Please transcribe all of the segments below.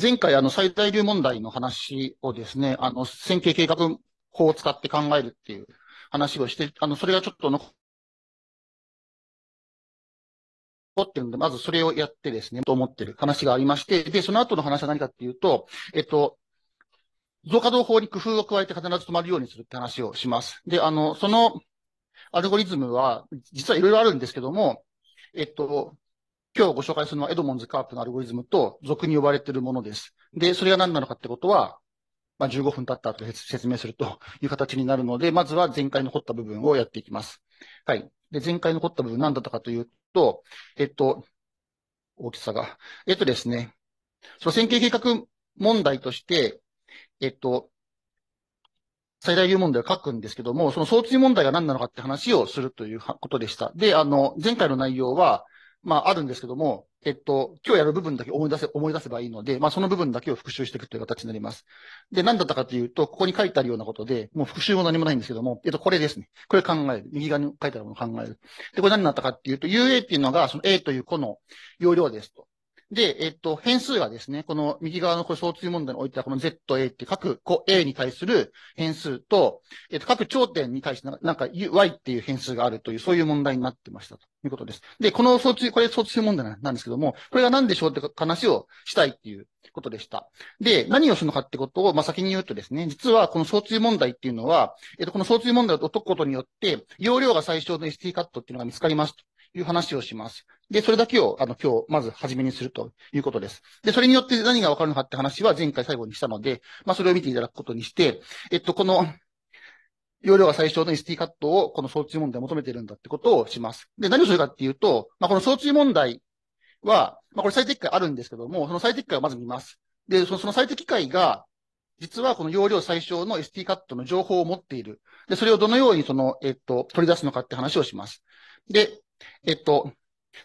前回あの最大流問題の話をですね、あの、線形計画法を使って考えるっていう話をして、あの、それがちょっと残ってるんで、まずそれをやってですね、と思ってる話がありまして、で、その後の話は何かっていうと、えっと、増加動法に工夫を加えて必ず止まるようにするって話をします。で、あの、そのアルゴリズムは、実はいろいろあるんですけども、えっと、今日ご紹介するのはエドモンズ・カープのアルゴリズムと俗に呼ばれているものです。で、それが何なのかってことは、まあ、15分経った後で説明するという形になるので、まずは前回残った部分をやっていきます。はい。で、前回残った部分何だったかというと、えっと、大きさが。えっとですね、その線形計画問題として、えっと、最大有問題を書くんですけども、その相追問題が何なのかって話をするということでした。で、あの、前回の内容は、まあ、あるんですけども、えっと、今日やる部分だけ思い出せ、思い出せばいいので、まあ、その部分だけを復習していくという形になります。で、何だったかというと、ここに書いてあるようなことで、もう復習も何もないんですけども、えっと、これですね。これ考える。右側に書いてあるものを考える。で、これ何だったかっていうと、UA っていうのが、その A という個の容量ですと。で、えっと、変数がですね、この右側のこれ相対問題においては、この ZA って各個 A に対する変数と、えっと、各頂点に対してなんか Y っていう変数があるという、そういう問題になってましたということです。で、この相対、これ相対問題なんですけども、これが何でしょうって話をしたいっていうことでした。で、何をするのかってことを、まあ、先に言うとですね、実はこの相対問題っていうのは、えっと、この相対問題を解くことによって、容量が最小の ST カットっていうのが見つかりますいう話をします。で、それだけを、あの、今日、まず、初めにするということです。で、それによって何がわかるのかって話は前回最後にしたので、まあ、それを見ていただくことにして、えっと、この、容量が最小の ST カットを、この送中問題を求めてるんだってことをします。で、何をするかっていうと、まあ、この送中問題は、まあ、これ最適解あるんですけども、その最適解をまず見ます。で、そのその最適解が、実はこの容量最小の ST カットの情報を持っている。で、それをどのようにその、えっと、取り出すのかって話をします。で、えっと、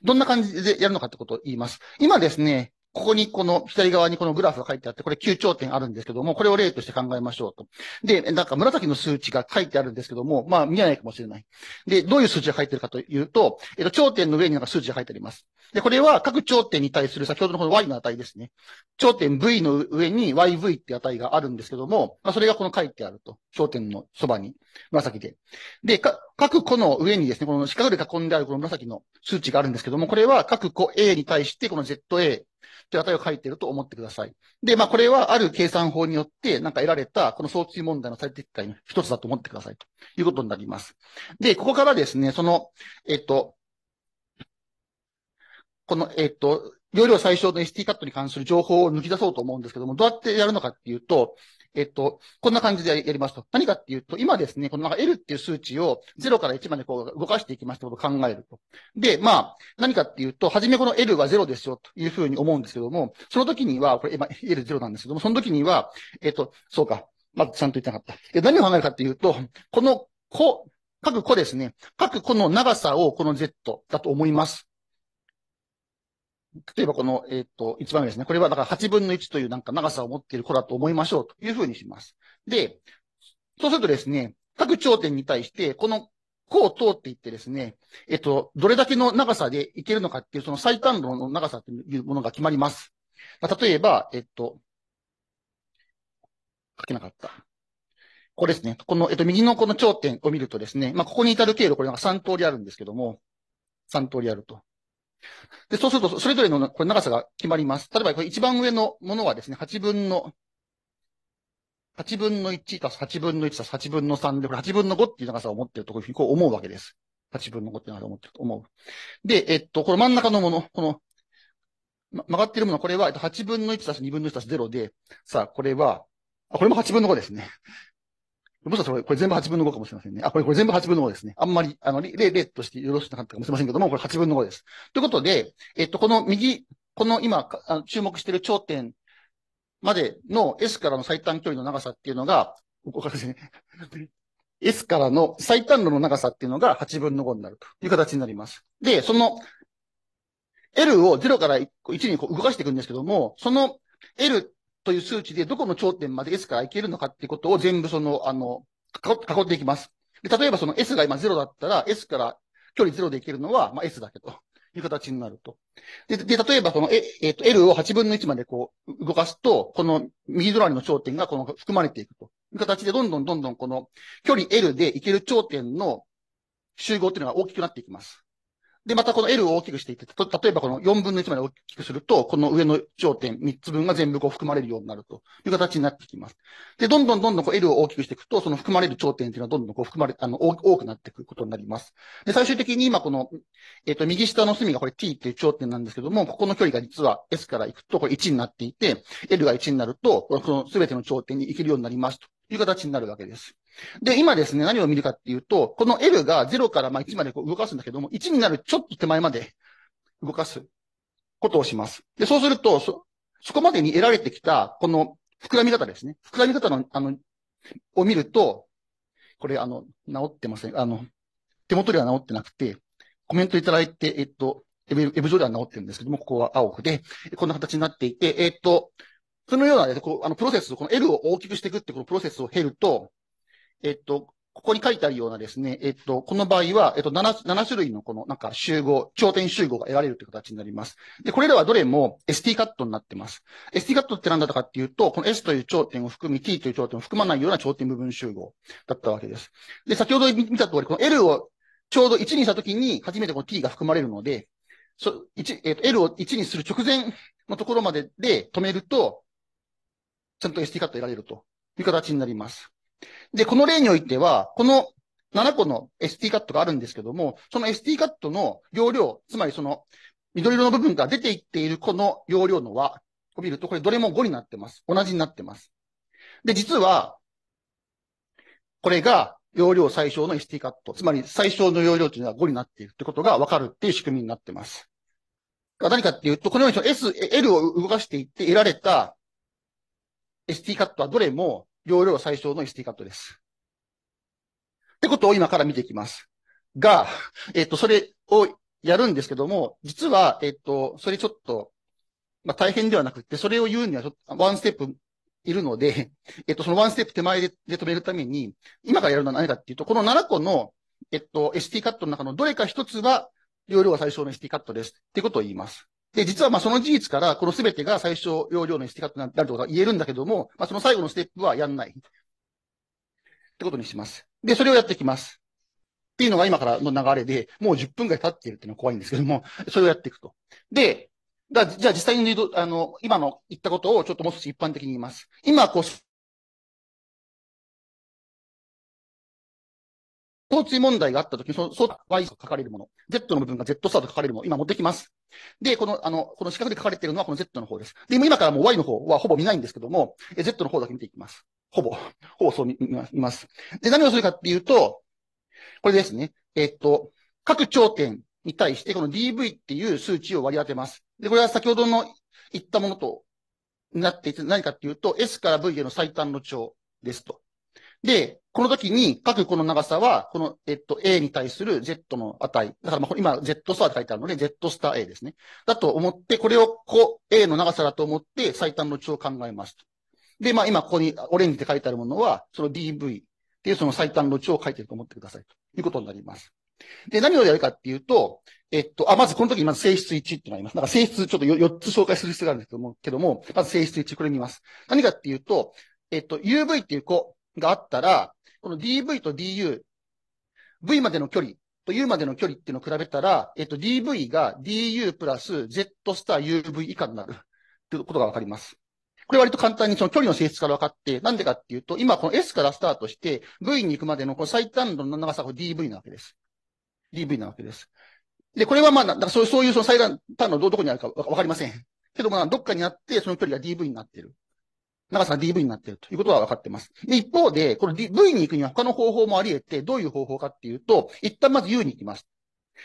どんな感じでやるのかってことを言います。今ですね、ここにこの左側にこのグラフが書いてあって、これ9頂点あるんですけども、これを例として考えましょうと。で、なんか紫の数値が書いてあるんですけども、まあ見えないかもしれない。で、どういう数値が書いてるかというと、えっと、頂点の上になんか数値が書いてあります。で、これは各頂点に対する先ほどのこの y の値ですね。頂点 v の上に yv って値があるんですけども、まあそれがこの書いてあると。頂点のそばに、紫で。で、か、各個の上にですね、この四角で囲んであるこの紫の数値があるんですけども、これは各個 A に対してこの ZA という値を書いていると思ってください。で、まあ、これはある計算法によって、なんか得られた、この相追問題の最適解の一つだと思ってください。ということになります。で、ここからですね、その、えっと、この、えっと、容量最小の ST カットに関する情報を抜き出そうと思うんですけども、どうやってやるのかっていうと、えっと、こんな感じでやりますと。何かっていうと、今ですね、このなんか L っていう数値を0から1までこう動かしていきましたことを考えると。で、まあ、何かっていうと、はじめこの L は0ですよというふうに思うんですけども、その時には、これ今 L0 なんですけども、その時には、えっと、そうか。まずちゃんと言ってなかった。何を考えるかっていうと、この個、各個ですね。各個の長さをこの Z だと思います。例えばこの、えっ、ー、と、一番目ですね。これはだから8分の1というなんか長さを持っている子だと思いましょうというふうにします。で、そうするとですね、各頂点に対して、この子を通っていってですね、えっ、ー、と、どれだけの長さでいけるのかっていう、その最短路の長さというものが決まります。例えば、えっ、ー、と、書けなかった。これですね。この、えっと、右のこの頂点を見るとですね、まあ、ここに至る経路、これが3通りあるんですけども、3通りあると。で、そうすると、それぞれのこれ長さが決まります。例えば、これ一番上のものはですね、8分の、8分の1足す8分の1足す8分の3で、これ8分の5っていう長さを持っているとこういうふうにこう思うわけです。8分の5っていう長さを持っていると思う。で、えっと、この真ん中のもの、この、ま、曲がっているもの、これは8分の1足す2分の1足す0で、さあ、これは、あ、これも8分の5ですね。もしかしたらこれ全部8分の5かもしれませんね。あ、これこれ全部8分の5ですね。あんまり、あの、例、例としてよろしくなかったかもしれませんけども、これ8分の5です。ということで、えっと、この右、この今、あの注目している頂点までの S からの最短距離の長さっていうのが、ここからですね。S からの最短路の長さっていうのが8分の5になるという形になります。で、その L を0から1にこう動かしていくんですけども、その L という数値でどこの頂点まで S からいけるのかっていうことを全部その、あの、囲っていきます。で、例えばその S が今0だったら、S から距離0でいけるのは、まあ、S だけと いう形になると。で、で、例えばその、え、えっ、ー、と、L を8分の1までこう、動かすと、この右隣の頂点がこの含まれていくという形で、どんどんどんどんこの距離 L でいける頂点の集合っていうのが大きくなっていきます。で、またこの L を大きくしていって、例えばこの4分の1まで大きくすると、この上の頂点3つ分が全部こう含まれるようになるという形になってきます。で、どんどんどんどんこう L を大きくしていくと、その含まれる頂点っていうのはどんどんこう含まれ、あの、多くなっていくことになります。で、最終的に今この、えっ、ー、と、右下の隅がこれ t っていう頂点なんですけども、ここの距離が実は s から行くとこれ1になっていて、L が1になると、この全ての頂点に行けるようになりますという形になるわけです。で、今ですね、何を見るかっていうと、この L が0からまあ1までこう動かすんだけども、1になるちょっと手前まで動かすことをします。で、そうすると、そ、そこまでに得られてきた、この膨らみ方ですね。膨らみ方の、あの、を見ると、これ、あの、治ってません。あの、手元では治ってなくて、コメントいただいて、えっと、ウエブ上では治ってるんですけども、ここは青くで、こんな形になっていて、えっと、そのような、ね、こうあのプロセス、この L を大きくしていくってこのプロセスを経ると、えっと、ここに書いてあるようなですね、えっと、この場合は、えっと7、7種類のこのなんか集合、頂点集合が得られるという形になります。で、これらはどれも ST カットになってます。ST カットって何だったかっていうと、この S という頂点を含み T という頂点を含まないような頂点部分集合だったわけです。で、先ほど見た通り、この L をちょうど1にしたときに、初めてこの T が含まれるので、そ1えっと、L を1にする直前のところまでで止めると、ちゃんと SD カット得られるという形になります。で、この例においては、この7個の SD カットがあるんですけども、その SD カットの容量、つまりその緑色の部分から出ていっているこの容量の輪を見ると、これどれも5になってます。同じになってます。で、実は、これが容量最小の SD カット。つまり最小の容量というのは5になっているってことがわかるっていう仕組みになってます。何かっていうと、このように S、L を動かしていって得られた ST カットはどれも容量最小の ST カットです。ってことを今から見ていきます。が、えっ、と、それをやるんですけども、実は、えっ、と、それちょっと、まあ、大変ではなくて、それを言うにはちょっと、ワンステップいるので、えっ、と、そのワンステップ手前で止めるために、今からやるのは何かっていうと、この7個の、えっ、と、ST カットの中のどれか1つは、容量が最小の ST カットです。ってことを言います。で、実はまあその事実から、この全てが最小容量の捨て方になることか言えるんだけども、まあその最後のステップはやんない。ってことにします。で、それをやっていきます。っていうのが今からの流れで、もう10分ぐらい経っているっていうのは怖いんですけども、それをやっていくと。で、だじゃあ実際に、あの、今の言ったことをちょっともう少し一般的に言います。今、こう、交通問題があったときに、その、そ Y と書かれるもの、Z の部分が Z スタート書かれるもの、今持ってきます。で、この、あの、この四角で書かれているのはこの Z の方です。で、今からもう Y の方はほぼ見ないんですけども、Z の方だけ見ていきます。ほぼ、ほぼそう見ます。で、何をするかっていうと、これですね。えっと、各頂点に対して、この DV っていう数値を割り当てます。で、これは先ほどの言ったものとなっていて、何かっていうと、S から V への最短の長ですと。で、この時に各この長さは、この、えっと、A に対する Z の値。だから今、Z スターって書いてあるので、Z スター A ですね。だと思って、これをこう、A の長さだと思って最短の値を考えます。で、まあ今ここにオレンジで書いてあるものは、その DV っていうその最短の値を書いてると思ってください。ということになります。で、何をやるかっていうと、えっと、あ、まずこの時にまず性質1ってなります。なんか性質ちょっと4つ紹介する必要があるんですけども、けどもまず性質1これ見ます。何かっていうと、えっと、UV っていうこがあったら、この DV と DU、V までの距離と U までの距離っていうのを比べたら、えっと、DV が DU プラス Z スター UV 以下になるということがわかります。これ割と簡単にその距離の性質から分かって、なんでかっていうと、今この S からスタートして V に行くまでのこ最短度の長さが DV なわけです。DV なわけです。で、これはまあ、そういう、そういうその最短度どこにあるかわかりません。けどまあ、どっかにあって、その距離が DV になってる。長さが DV になっているということは分かっています。で、一方で、この DV に行くには他の方法もあり得て、どういう方法かっていうと、一旦まず U に行きます。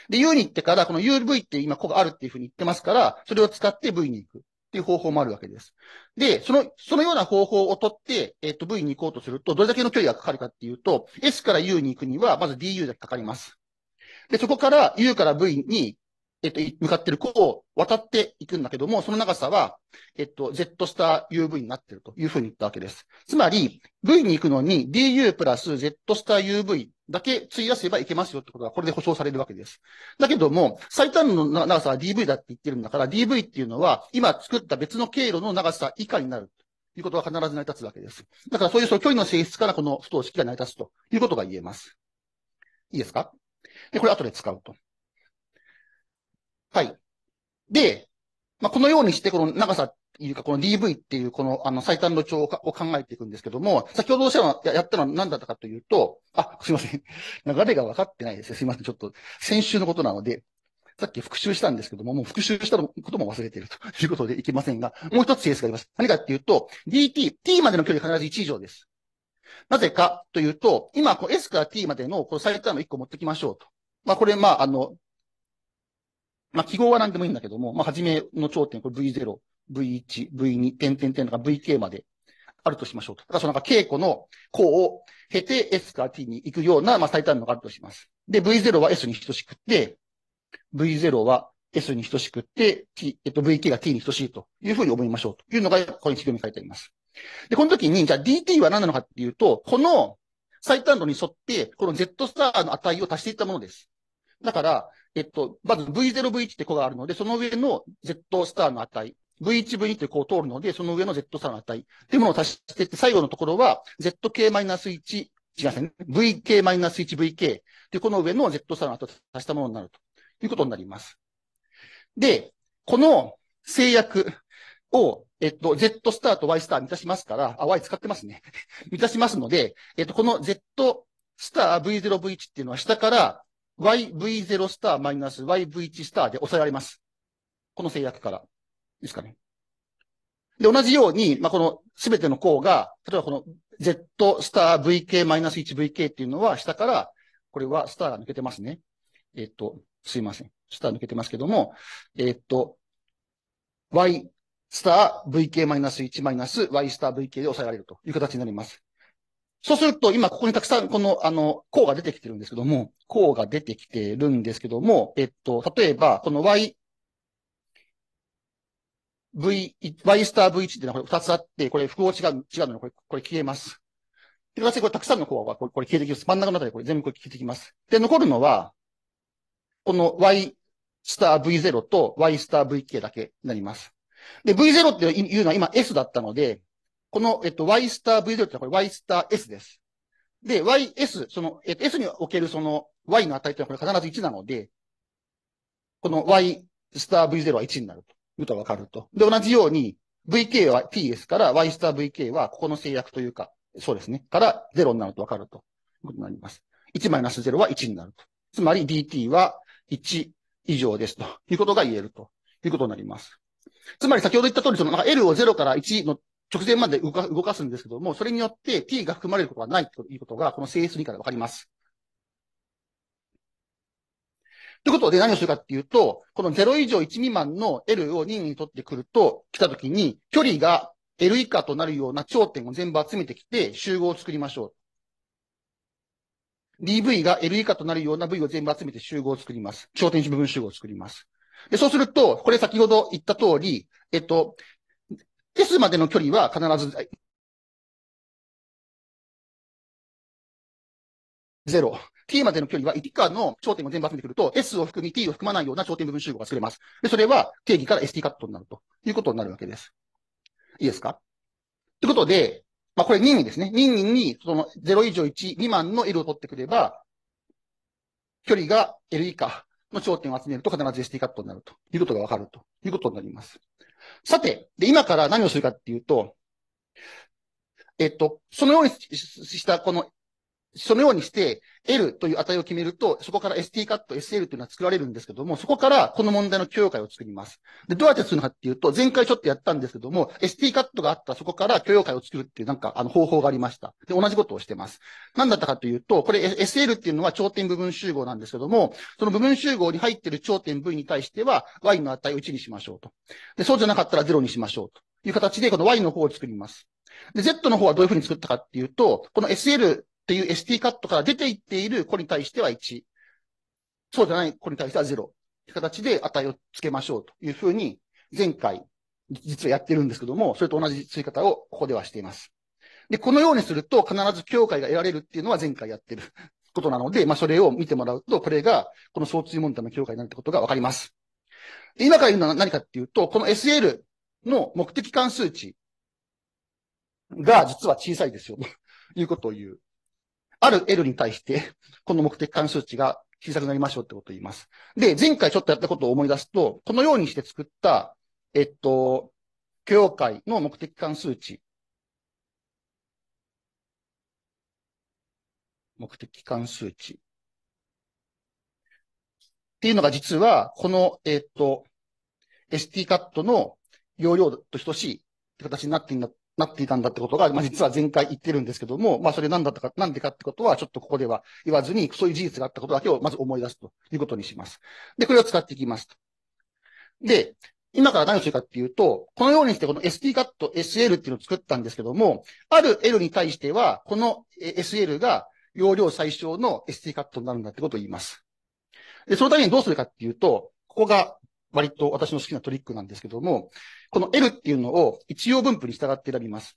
で、U に行ってから、この UV って今、こがあるっていうふうに言ってますから、それを使って V に行くっていう方法もあるわけです。で、その、そのような方法をとって、えっ、と、V に行こうとすると、どれだけの距離がかかるかっていうと、S から U に行くには、まず DU だけかかります。で、そこから U から V にえっと、向かってる子を渡っていくんだけども、その長さは、えっと、Z スター UV になってるというふうに言ったわけです。つまり、V に行くのに DU プラス Z スター UV だけ費やせばいけますよってことがこれで保証されるわけです。だけども、最短の長さは DV だって言ってるんだから、DV っていうのは、今作った別の経路の長さ以下になる。ということが必ず成り立つわけです。だからそういうその距離の性質からこの不等式が成り立つということが言えます。いいですかで、これ後で使うと。はい。で、まあ、このようにして、この長さっていうか、この DV っていう、この、あの、最短の長を考えていくんですけども、先ほどおっしゃるやったのは何だったかというと、あ、すいません。流れが分かってないですね。すいません。ちょっと、先週のことなので、さっき復習したんですけども、もう復習したことも忘れていると いうことでいけませんが、もう一つケースがあります。何かっていうと、DT、T までの距離必ず1以上です。なぜかというと、今、S から T までのこの最短の1個持ってきましょうと。まあ、これ、まあ、あの、まあ、記号は何でもいいんだけども、まあ、はじめの頂点、これ V0、V1、V2、点点点とか VK まであるとしましょうと。だからそのなんか稽古の項を経て S から T に行くような、まあ、最短のがあるとします。で、V0 は S に等しくって、V0 は S に等しくって、T、えっと、VK が T に等しいというふうに思いましょうというのが、ここに記号に書いてあります。で、この時に、じゃあ DT は何なのかっていうと、この最短度に沿って、この Z スターの値を足していったものです。だから、えっと、まず V0、V1 って項があるので、その上の Z スターの値。V1、V2 って項を通るので、その上の Z スターの値。っていうものを足してって、最後のところは ZK-1、違いますね。VK-1、VK。で、この上の Z スターの値を足したものになるということになります。で、この制約を、えっと、Z スターと Y スター満たしますから、あ、Y 使ってますね。満たしますので、えっと、この Z スター V0、V1 っていうのは下から YV0 スターマイナス YV1 スターで抑えられます。この制約から。ですかね。で、同じように、まあ、このすべての項が、例えばこの Z スター VK-1VK マイナスっていうのは下から、これはスターが抜けてますね。えっと、すいません。スター抜けてますけども、えっと、Y スター VK-1-Y マイナススター VK で抑えられるという形になります。そうすると、今ここにたくさん、この、あの、項が出てきてるんですけども、項が出てきてるんですけども、えっと、例えば、この y、v、y スター v1 っていうのはこれ2つあって、これ複合違う、違うのにこれ、これ消えます。で、私これたくさんの項がこれこれ消えてきます。真ん中のあたりこれ全部これ消えてきます。で、残るのは、この y スター v0 と y スター vk だけになります。で、v0 っていうのは今 s だったので、この、えっと、Y スター V0 ってのはこれ Y スター S です。で、YS、その、えっと、S におけるその Y の値ってのはこれ必ず1なので、この Y スター V0 は1になると。いうとわかると。で、同じように、VK は T ですから、Y スター VK はここの制約というか、そうですね。から0になるとわかると。いうことになります。1マイナス0は1になると。つまり DT は1以上ですということが言えるということになります。つまり先ほど言った通り、そのなんか L を0から1の直前まで動か動かすんですけども、それによって t が含まれることはないということが、この CS2 からわかります。ということで何をするかっていうと、この0以上1未満の L を2に取ってくると、来たときに、距離が L 以下となるような頂点を全部集めてきて、集合を作りましょう。DV が L 以下となるような V を全部集めて集合を作ります。頂点部分集合を作ります。で、そうすると、これ先ほど言った通り、えっと、s までの距離は必ず0。t までの距離は以下の頂点を全部集めてくると、s を含み t を含まないような頂点部分集合が作れます。で、それは定義から st カットになるということになるわけです。いいですかということで、まあ、これ任意ですね。任意に、その0以上1未満の L を取ってくれば、距離が L 以下の頂点を集めると必ず SD カットになるということがわかるということになります。さて、で、今から何をするかっていうと、えっと、そのようにしたこのそのようにして、L という値を決めると、そこから ST カット、SL というのは作られるんですけども、そこからこの問題の許容解を作ります。で、どうやってするのかっていうと、前回ちょっとやったんですけども、ST カットがあったそこから許容解を作るっていうなんか、あの、方法がありました。で、同じことをしてます。何だったかというと、これ SL っていうのは頂点部分集合なんですけども、その部分集合に入っている頂点 V に対しては、Y の値を1にしましょうと。で、そうじゃなかったら0にしましょうという形で、この Y の方を作ります。で、Z の方はどういうふうに作ったかっていうと、この SL っていう ST カットから出ていっている子に対しては1。そうじゃない子に対しては0。って形で値をつけましょうというふうに、前回、実はやってるんですけども、それと同じ追方をここではしています。で、このようにすると必ず境界が得られるっていうのは前回やってる ことなので、まあそれを見てもらうと、これがこの相対問題の境界になるってことがわかります。今から言うのは何かっていうと、この SL の目的関数値が実は小さいですよ、ということを言う。ある L に対して、この目的関数値が小さくなりましょうってことを言います。で、前回ちょっとやったことを思い出すと、このようにして作った、えっと、許容解の目的関数値。目的関数値。っていうのが実は、この、えっと、ST カットの容量と等しいって形になってなっていたんだってことが、まあ、実は前回言ってるんですけども、まあ、それ何だったか、なんでかってことは、ちょっとここでは言わずに、そういう事実があったことだけをまず思い出すということにします。で、これを使っていきますと。で、今から何をするかっていうと、このようにしてこの ST カット SL っていうのを作ったんですけども、ある L に対しては、この SL が容量最小の ST カットになるんだってことを言います。で、そのためにどうするかっていうと、ここが割と私の好きなトリックなんですけども、この L っていうのを一応分布に従って選びます。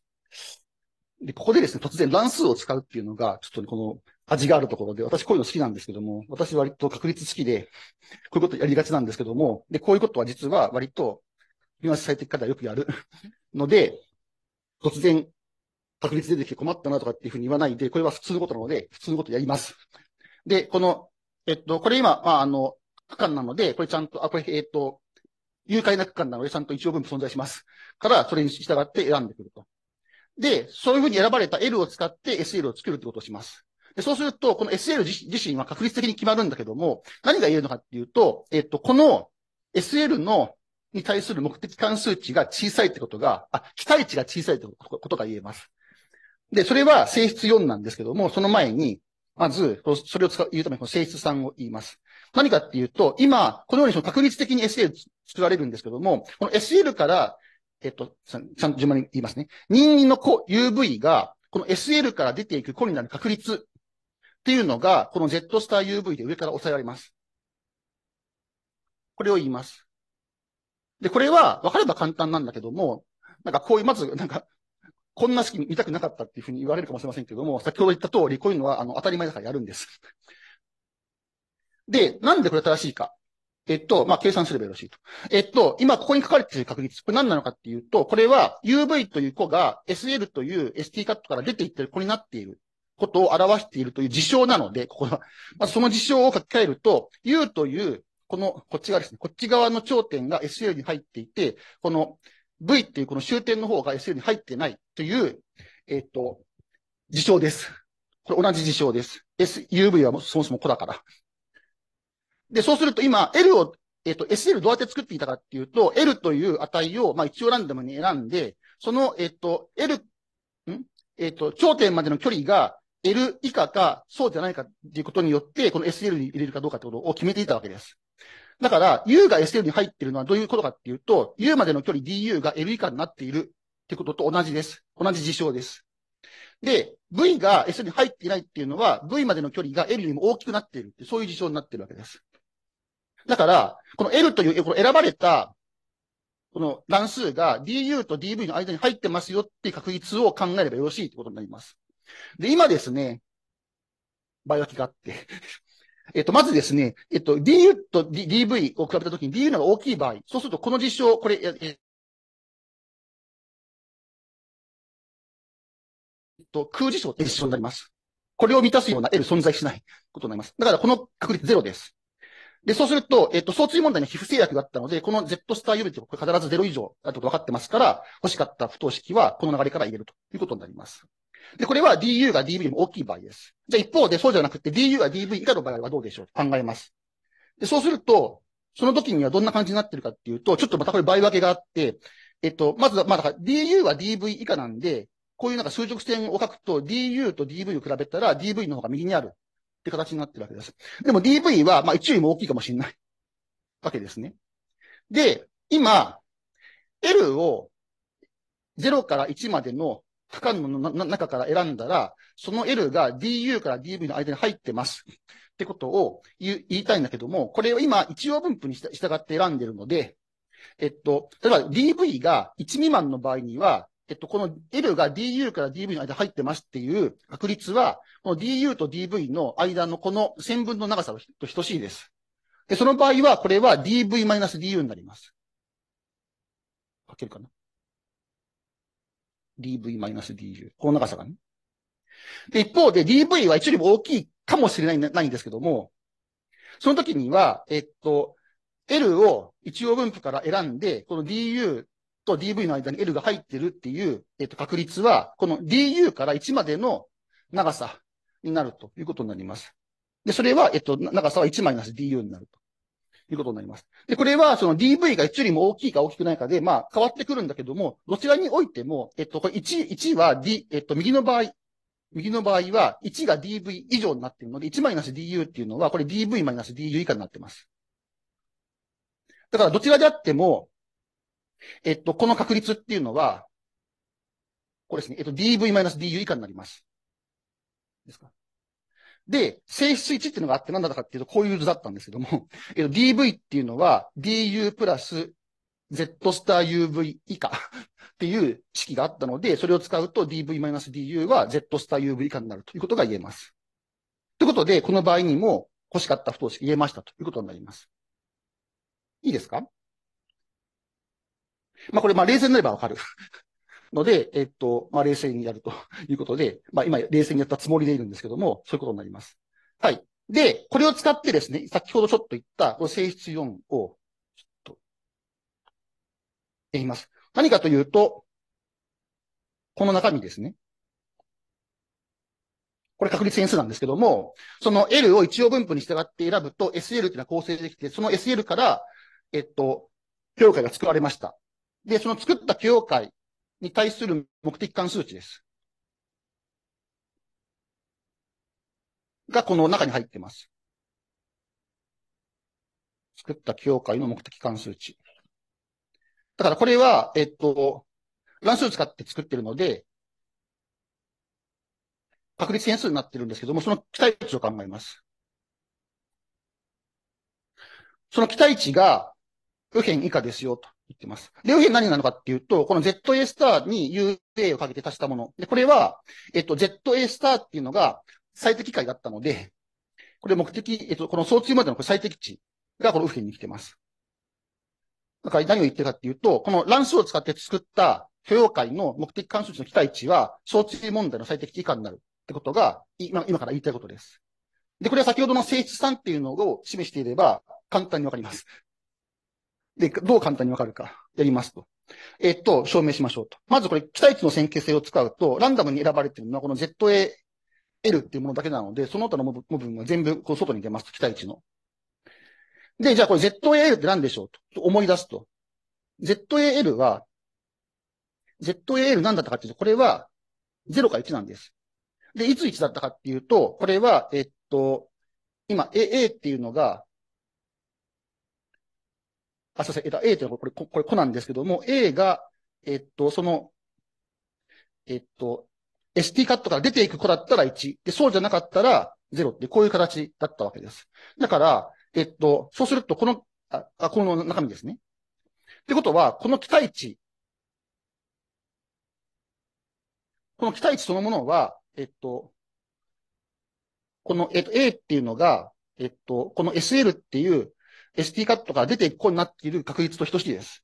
で、ここでですね、突然乱数を使うっていうのが、ちょっと、この味があるところで、私こういうの好きなんですけども、私割と確率好きで、こういうことやりがちなんですけども、で、こういうことは実は割と、見回し最適化ではよくやる。ので、突然、確率出てきて困ったなとかっていうふうに言わないで、これは普通のことなので、普通のことやります。で、この、えっと、これ今、まあ、あの、区間なので、これちゃんと、あ、これ、えっ、ー、と、誘拐な区間なので、ちゃんと一応分存在します。から、それに従って選んでくると。で、そういうふうに選ばれた L を使って SL を作るってことをします。でそうすると、この SL 自自身は確率的に決まるんだけども、何が言えるのかっていうと、えっ、ー、と、この SL のに対する目的関数値が小さいってことが、あ、期待値が小さいってことが言えます。で、それは性質4なんですけども、その前に、まず、それを使う、言うために、性質3を言います。何かっていうと、今、このようにその確率的に SL 作られるんですけども、この SL から、えっと、ちゃんと順番に言いますね。任意の子 UV が、この SL から出ていく子になる確率っていうのが、この Z スター UV で上から抑えられます。これを言います。で、これは分かれば簡単なんだけども、なんかこういう、まず、なんか、こんな式見たくなかったっていうふうに言われるかもしれませんけども、先ほど言った通り、こういうのは、あの、当たり前だからやるんです。で、なんでこれ正しいか。えっと、まあ、計算すればよろしいと。えっと、今ここに書かれている確率、これ何なのかっていうと、これは UV という子が SL という ST カットから出ていってる子になっていることを表しているという事象なので、ここは。まあ、その事象を書き換えると、U という、この、こっち側ですね、こっち側の頂点が SL に入っていて、この V っていうこの終点の方が SL に入ってないという、えっと、事象です。これ同じ事象です。SUV はそもそも子だから。で、そうすると今、L を、えっ、ー、と、SL どうやって作っていたかっていうと、L という値を、まあ一応ランダムに選んで、その、えっ、ー、と、L、んえっ、ー、と、頂点までの距離が L 以下か、そうじゃないかっていうことによって、この SL に入れるかどうかってことを決めていたわけです。だから、U が SL に入ってるのはどういうことかっていうと、U までの距離 DU が L 以下になっているってことと同じです。同じ事象です。で、V が SL に入っていないっていうのは、V までの距離が L よりも大きくなっているって、そういう事象になっているわけです。だから、この L という、この選ばれた、この乱数が DU と DV の間に入ってますよっていう確率を考えればよろしいってことになります。で、今ですね、場合書きがあってえっと、まずですね、えっと、DU と DV を比べたときに DU のが大きい場合、そうするとこの実証、これ、えっと、空事象って事象になります。これを満たすような L 存在しないことになります。だからこの確率ゼロです。で、そうすると、えっと、相通問題の皮膚制約があったので、この Z スターユビティこれ必ず0以上だと分かってますから、欲しかった不等式はこの流れから入れるということになります。で、これは DU が DV も大きい場合です。じゃあ一方でそうじゃなくて DU が DV 以下の場合はどうでしょう考えます。で、そうすると、その時にはどんな感じになってるかっていうと、ちょっとまたこれ倍分けがあって、えっと、まずは、まあだから DU は DV 以下なんで、こういうなんか数直線を書くと DU と DV を比べたら DV の方が右にあるって形になってるわけです。でも DV は、まあ一位も大きいかもしれないわけですね。で、今、L を0から1までの区間の中から選んだら、その L が DU から DV の間に入ってます。ってことを言いたいんだけども、これを今一応分布に従って選んでるので、えっと、例えば DV が1未満の場合には、えっと、この L が DU から DV の間入ってますっていう確率は、この DU と DV の間のこの線分の長さと等しいです。で、その場合は、これは DV-DU になります。書けるかな DV-DU。この長さがね。で、一方で DV は一よりも大きいかもしれない、ないんですけども、その時には、えっと、L を一応分布から選んで、この DU と DV の間に L が入ってるっていう、えっと、確率は、この DU から1までの長さになるということになります。で、それは、えっと、長さは1マイナス DU になると。ということになります。で、これは、その DV が1よりも大きいか大きくないかで、まあ、変わってくるんだけども、どちらにおいても、えっと、これ1、1は D、えっと、右の場合、右の場合は、1が DV 以上になっているので、1マイナス DU っていうのは、これ DV マイナス DU 以下になってます。だから、どちらであっても、えっと、この確率っていうのは、これですね、えっと、DV マイナス DU 以下になります。ですかで、性質1っていうのがあって何だったかっていうと、こういう図だったんですけども、えっと、DV っていうのは DU プラス Z スター UV 以下 っていう式があったので、それを使うと DV-DU は Z スター UV 以下になるということが言えます。ということで、この場合にも欲しかった不等式言えましたということになります。いいですかまあ、これ、まあ、冷静になればわかる ので、えっと、まあ、冷静にやると いうことで、まあ、今、冷静にやったつもりでいるんですけども、そういうことになります。はい。で、これを使ってですね、先ほどちょっと言った、この性質4を、ちょっと、言います。何かというと、この中身ですね。これ確率変数なんですけども、その L を一応分布に従って選ぶと SL っていうのは構成できて、その SL から、えっと、境界会が作られました。で、その作った境界会に対する目的関数値です。がこの中に入ってます。作った境界の目的関数値。だからこれは、えっと、乱数使って作ってるので、確率変数になってるんですけども、その期待値を考えます。その期待値が右辺以下ですよと。言ってます。で、右辺何なのかっていうと、この ZA スターに UA をかけて足したもの。で、これは、えっと、ZA スターっていうのが最適解だったので、これ目的、えっと、この相通までの最適値がこの右辺に来てます。だから何を言ってるかっていうと、この乱数を使って作った許容解の目的関数値の期待値は、相通問題の最適値以下になるってことが、今今から言いたいことです。で、これは先ほどの性質3っていうのを示していれば、簡単にわかります。で、どう簡単にわかるか、やりますと。えっと、証明しましょうと。まずこれ、期待値の線形性を使うと、ランダムに選ばれているのはこの ZAL っていうものだけなので、その他の部分は全部こう外に出ますと、期待値の。で、じゃあこれ ZAL って何でしょうと思い出すと。ZAL は、ZAL 何だったかっていうと、これは0か1なんです。で、いつ1だったかっていうと、これは、えっと、今、A、A っていうのが、あ、すいません、えっと、A というのはこれ、これ、子なんですけども、A が、えっと、その、えっと、ST カットから出ていく子だったら1。で、そうじゃなかったら0って、こういう形だったわけです。だから、えっと、そうすると、この、あ、この中身ですね。ってことは、この期待値、この期待値そのものは、えっと、この、えっと、A っていうのが、えっと、この SL っていう、ST カットから出ていうになっている確率と等しいです。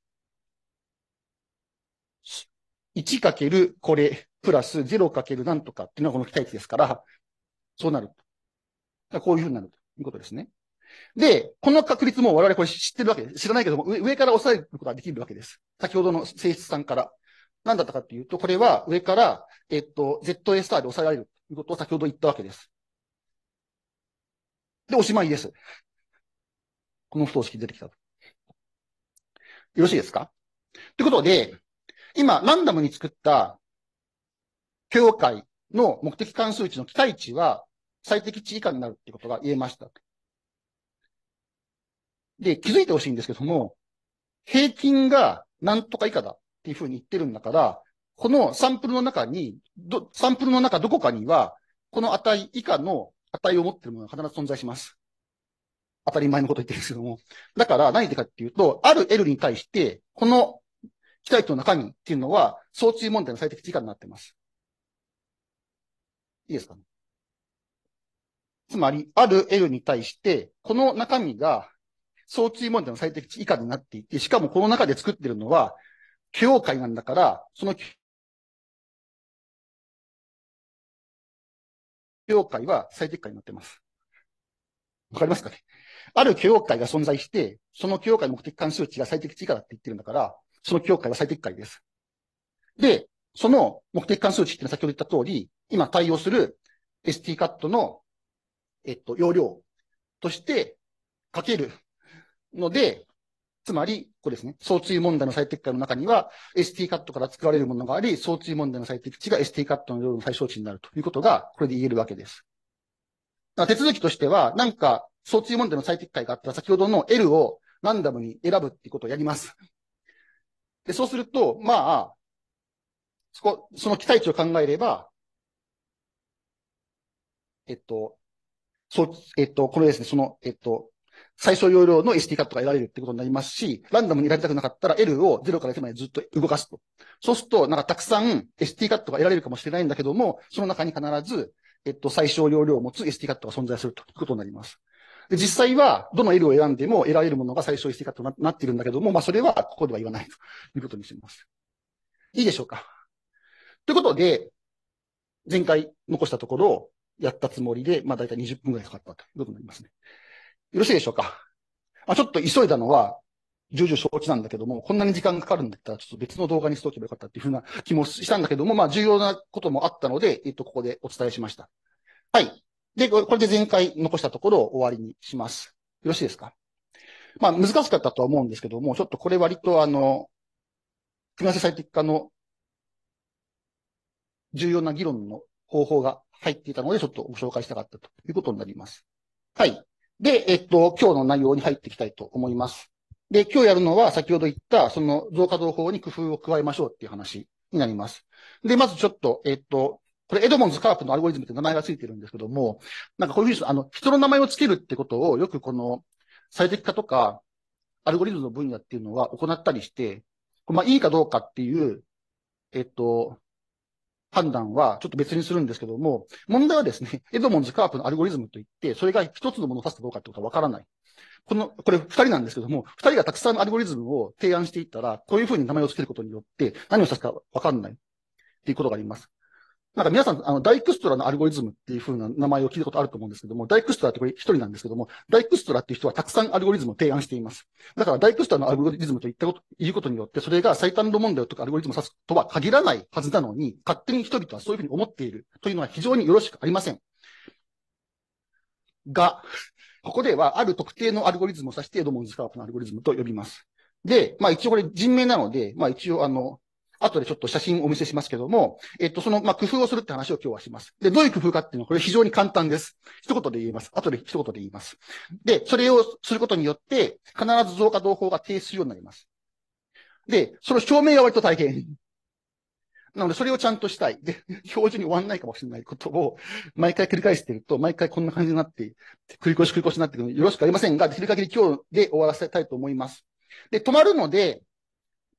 1かけるこれ、プラス0かけるなんとかっていうのはこの期待値ですから、そうなる。こういうふうになるということですね。で、この確率も我々これ知ってるわけです。知らないけども、上から押さえることができるわけです。先ほどの性質さんから。何だったかっていうと、これは上から、えっと、ZA スターで押さえられるということを先ほど言ったわけです。で、おしまいです。この不等式出てきたと。よろしいですかってことで、今、ランダムに作った境界の目的関数値の期待値は最適値以下になるってことが言えました。で、気づいてほしいんですけども、平均が何とか以下だっていうふうに言ってるんだから、このサンプルの中に、サンプルの中どこかには、この値以下の値を持ってるものが必ず存在します。当たり前のこと言ってるんですけども。だから何でかっていうと、ある L に対して、この期待値の中身っていうのは、送中問題の最適時間になってます。いいですかね。つまり、ある L に対して、この中身が、送中問題の最適値以下になっていて、しかもこの中で作ってるのは、許容会なんだから、その許容会は最適化になってます。わかりますかねある教会が存在して、その教会の目的関数値が最適値以下だって言ってるんだから、その教会は最適解です。で、その目的関数値ってのは先ほど言った通り、今対応する ST カットの、えっと、容量としてかけるので、つまり、これですね。相通問題の最適解の中には、ST カットから作られるものがあり、相通問題の最適値が ST カットの量の最小値になるということが、これで言えるわけです。手続きとしては、なんか、送追問題の最適解があったら、先ほどの L をランダムに選ぶっていうことをやります。で、そうすると、まあ、そこ、その期待値を考えれば、えっと、そう、えっと、これですね、その、えっと、最小容量の s t カットが得られるってことになりますし、ランダムに選びたくなかったら L を0から1までずっと動かすと。そうすると、なんかたくさん s t カットが得られるかもしれないんだけども、その中に必ずえっと、最小容量を持つ SD カットが存在するということになります。で、実際は、どの L を選んでも得られるものが最小 SD カットになっているんだけども、まあ、それはここでは言わないということにします。いいでしょうかということで、前回残したところをやったつもりで、まあ、だいたい20分くらいかかったということになりますね。よろしいでしょうかあちょっと急いだのは、徐々承知なんだけども、こんなに時間かかるんだったら、ちょっと別の動画にしとけばよかったっていうふうな気もしたんだけども、まあ重要なこともあったので、えっと、ここでお伝えしました。はい。で、これで前回残したところを終わりにします。よろしいですかまあ難しかったとは思うんですけども、ちょっとこれ割とあの、組み合わせ最適化の重要な議論の方法が入っていたので、ちょっとご紹介したかったということになります。はい。で、えっと、今日の内容に入っていきたいと思います。で、今日やるのは先ほど言った、その増加動法に工夫を加えましょうっていう話になります。で、まずちょっと、えっと、これ、エドモンズ・カープのアルゴリズムって名前がついてるんですけども、なんかこういうふうに、あの、人の名前をつけるってことを、よくこの、最適化とか、アルゴリズムの分野っていうのは行ったりして、まあ、いいかどうかっていう、えっと、判断はちょっと別にするんですけども、問題はですね、エドモンズ・カープのアルゴリズムといって、それが一つのものを指すかどうかってことはわからない。この、これ二人なんですけども、二人がたくさんのアルゴリズムを提案していったら、こういうふうに名前を付けることによって、何を指すかわかんないっていうことがあります。なんか皆さん、あの、ダイクストラのアルゴリズムっていう風な名前を聞いたことあると思うんですけども、ダイクストラってこれ一人なんですけども、ダイクストラっていう人はたくさんアルゴリズムを提案しています。だからダイクストラのアルゴリズムと言ったこと、言うことによって、それが最短の問題とかアルゴリズムを指すとは限らないはずなのに、勝手に人々はそういうふうに思っているというのは非常によろしくありません。が、ここではある特定のアルゴリズムを指して、エドモンズ・カープのアルゴリズムと呼びます。で、まあ一応これ人名なので、まあ一応あの、後でちょっと写真をお見せしますけども、えっと、その、ま工夫をするって話を今日はします。で、どういう工夫かっていうのは、これ非常に簡単です。一言で言います。後で一言で言います。で、それをすることによって、必ず増加動向が停止するようになります。で、その証明が割と大変。なので、それをちゃんとしたい。で、表示に終わんないかもしれないことを、毎回繰り返してると、毎回こんな感じになって、繰り越し繰り越しになってくるのよろしくありませんが、できる限り今日で終わらせたいと思います。で、止まるので、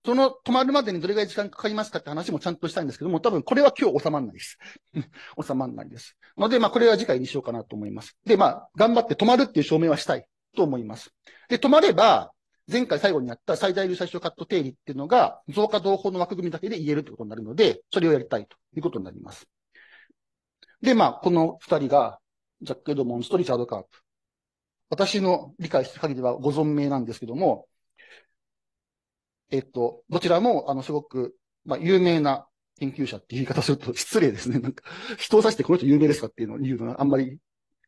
その止まるまでにどれぐらい時間かかりますかって話もちゃんとしたいんですけども、多分これは今日収まらないです。収まらないです。ので、まあこれは次回にしようかなと思います。で、まあ頑張って止まるっていう証明はしたいと思います。で、止まれば、前回最後にやった最大流最小カット定理っていうのが、増加同法の枠組みだけで言えるってことになるので、それをやりたいということになります。で、まあ、この二人が、ジャック・エドモンズとリチャード・カープ。私の理解したる限りはご存命なんですけども、えっと、どちらも、あの、すごく、まあ、有名な研究者っていう言い方すると失礼ですね。なんか、人を指してこの人有名ですかっていうのを言うのはあんまり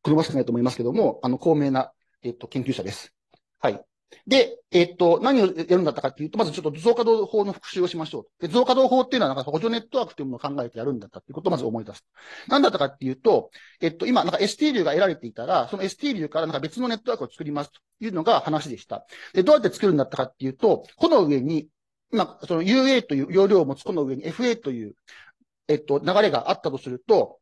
好ましくないと思いますけども、あの、高名な、えっと、研究者です。はい。で、えっと、何をやるんだったかっていうと、まずちょっと増加動法の復習をしましょう。で、増加動法っていうのは、なんか補助ネットワークというものを考えてやるんだったっていうことをまず思い出す。何だったかっていうと、えっと、今、なんか ST 流が得られていたら、その ST 流からなんか別のネットワークを作りますというのが話でした。で、どうやって作るんだったかっていうと、この上に、今、その UA という容量を持つこの上に FA という、えっと、流れがあったとすると、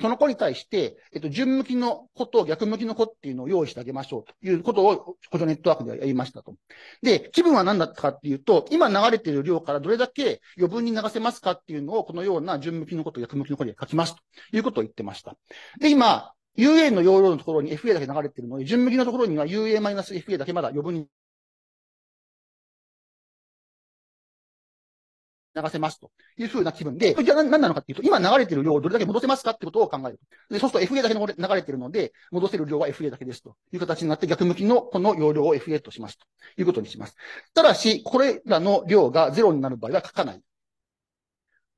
その子に対して、えっと、順向きの子と逆向きの子っていうのを用意してあげましょうということを、補助ネットワークではやりましたと。で、気分は何だったかっていうと、今流れている量からどれだけ余分に流せますかっていうのを、このような順向きの子と逆向きの子で書きますということを言ってました。で、今、UA の容量のところに FA だけ流れているので、順向きのところには UA-FA だけまだ余分に流せますというふうな気分で、じゃあ何なのかっていうと、今流れてる量をどれだけ戻せますかってことを考える。でそうすると FA だけの流れてるので、戻せる量は FA だけですという形になって、逆向きのこの容量を FA としますということにします。ただし、これらの量がゼロになる場合は書かない。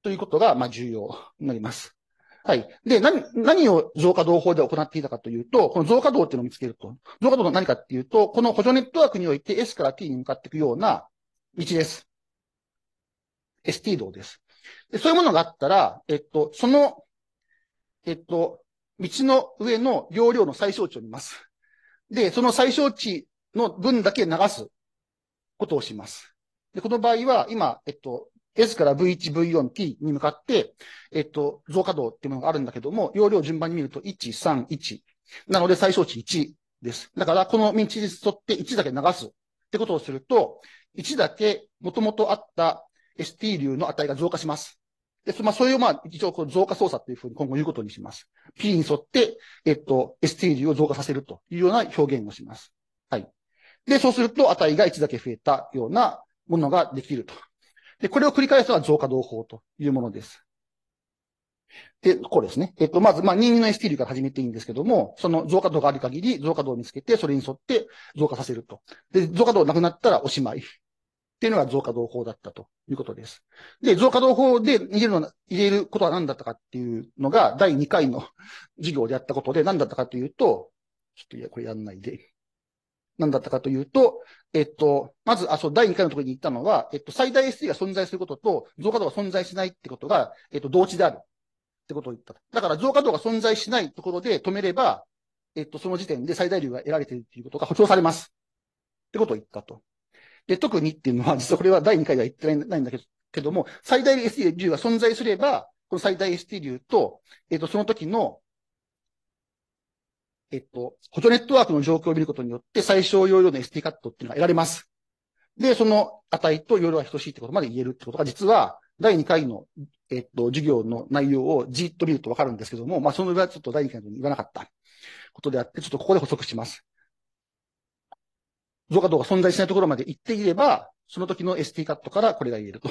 ということが、まあ、重要になります。はい。で、何、何を増加動法で行っていたかというと、この増加動っていうのを見つけると。増加動は何かっていうと、この補助ネットワークにおいて S から T に向かっていくような道です。エスティードです。で、そういうものがあったら、えっと、その、えっと、道の上の容量の最小値を見ます。で、その最小値の分だけ流すことをします。で、この場合は、今、えっと、S から V1、V4、T に向かって、えっと、増加度っていうものがあるんだけども、容量順番に見ると1、3、1。なので最小値1です。だから、この道に沿って1だけ流すってことをすると、1だけ元々あった ST 流の値が増加します。で、まあ、そういう、まあ、一応、増加操作というふうに今後言うことにします。P に沿って、えっと、ST 流を増加させるというような表現をします。はい。で、そうすると値が1だけ増えたようなものができると。で、これを繰り返すのは増加動法というものです。で、こうですね。えっと、まず、まあ、任意の ST 流から始めていいんですけども、その増加度がある限り、増加度を見つけて、それに沿って増加させると。で、増加度なくなったらおしまいっていうのが増加動法だったということです。で、増加動法で入れるの、入れることは何だったかっていうのが、第2回の授業でやったことで何だったかというと、ちょっといや、これやんないで。何だったかというと、えっと、まず、あ、そう、第2回のところに言ったのは、えっと、最大 s d が存在することと、増加度が存在しないってことが、えっと、同値であるってことを言った。だから、増加度が存在しないところで止めれば、えっと、その時点で最大量が得られているということが補強されます。ってことを言ったと。で、特にっていうのは、実はこれは第2回では言ってないんだけども、最大 ST 流が存在すれば、この最大 ST 流と、えっ、ー、と、その時の、えっ、ー、と、補助ネットワークの状況を見ることによって、最小容量の ST カットっていうのが得られます。で、その値と容量が等しいってことまで言えるってことが、実は、第2回の、えっ、ー、と、授業の内容をじっと見るとわかるんですけども、まあ、その上はちょっと第2回のうに言わなかったことであって、ちょっとここで補足します。増加度か存在しないところまで行っていれば、その時の ST カットからこれが言えると い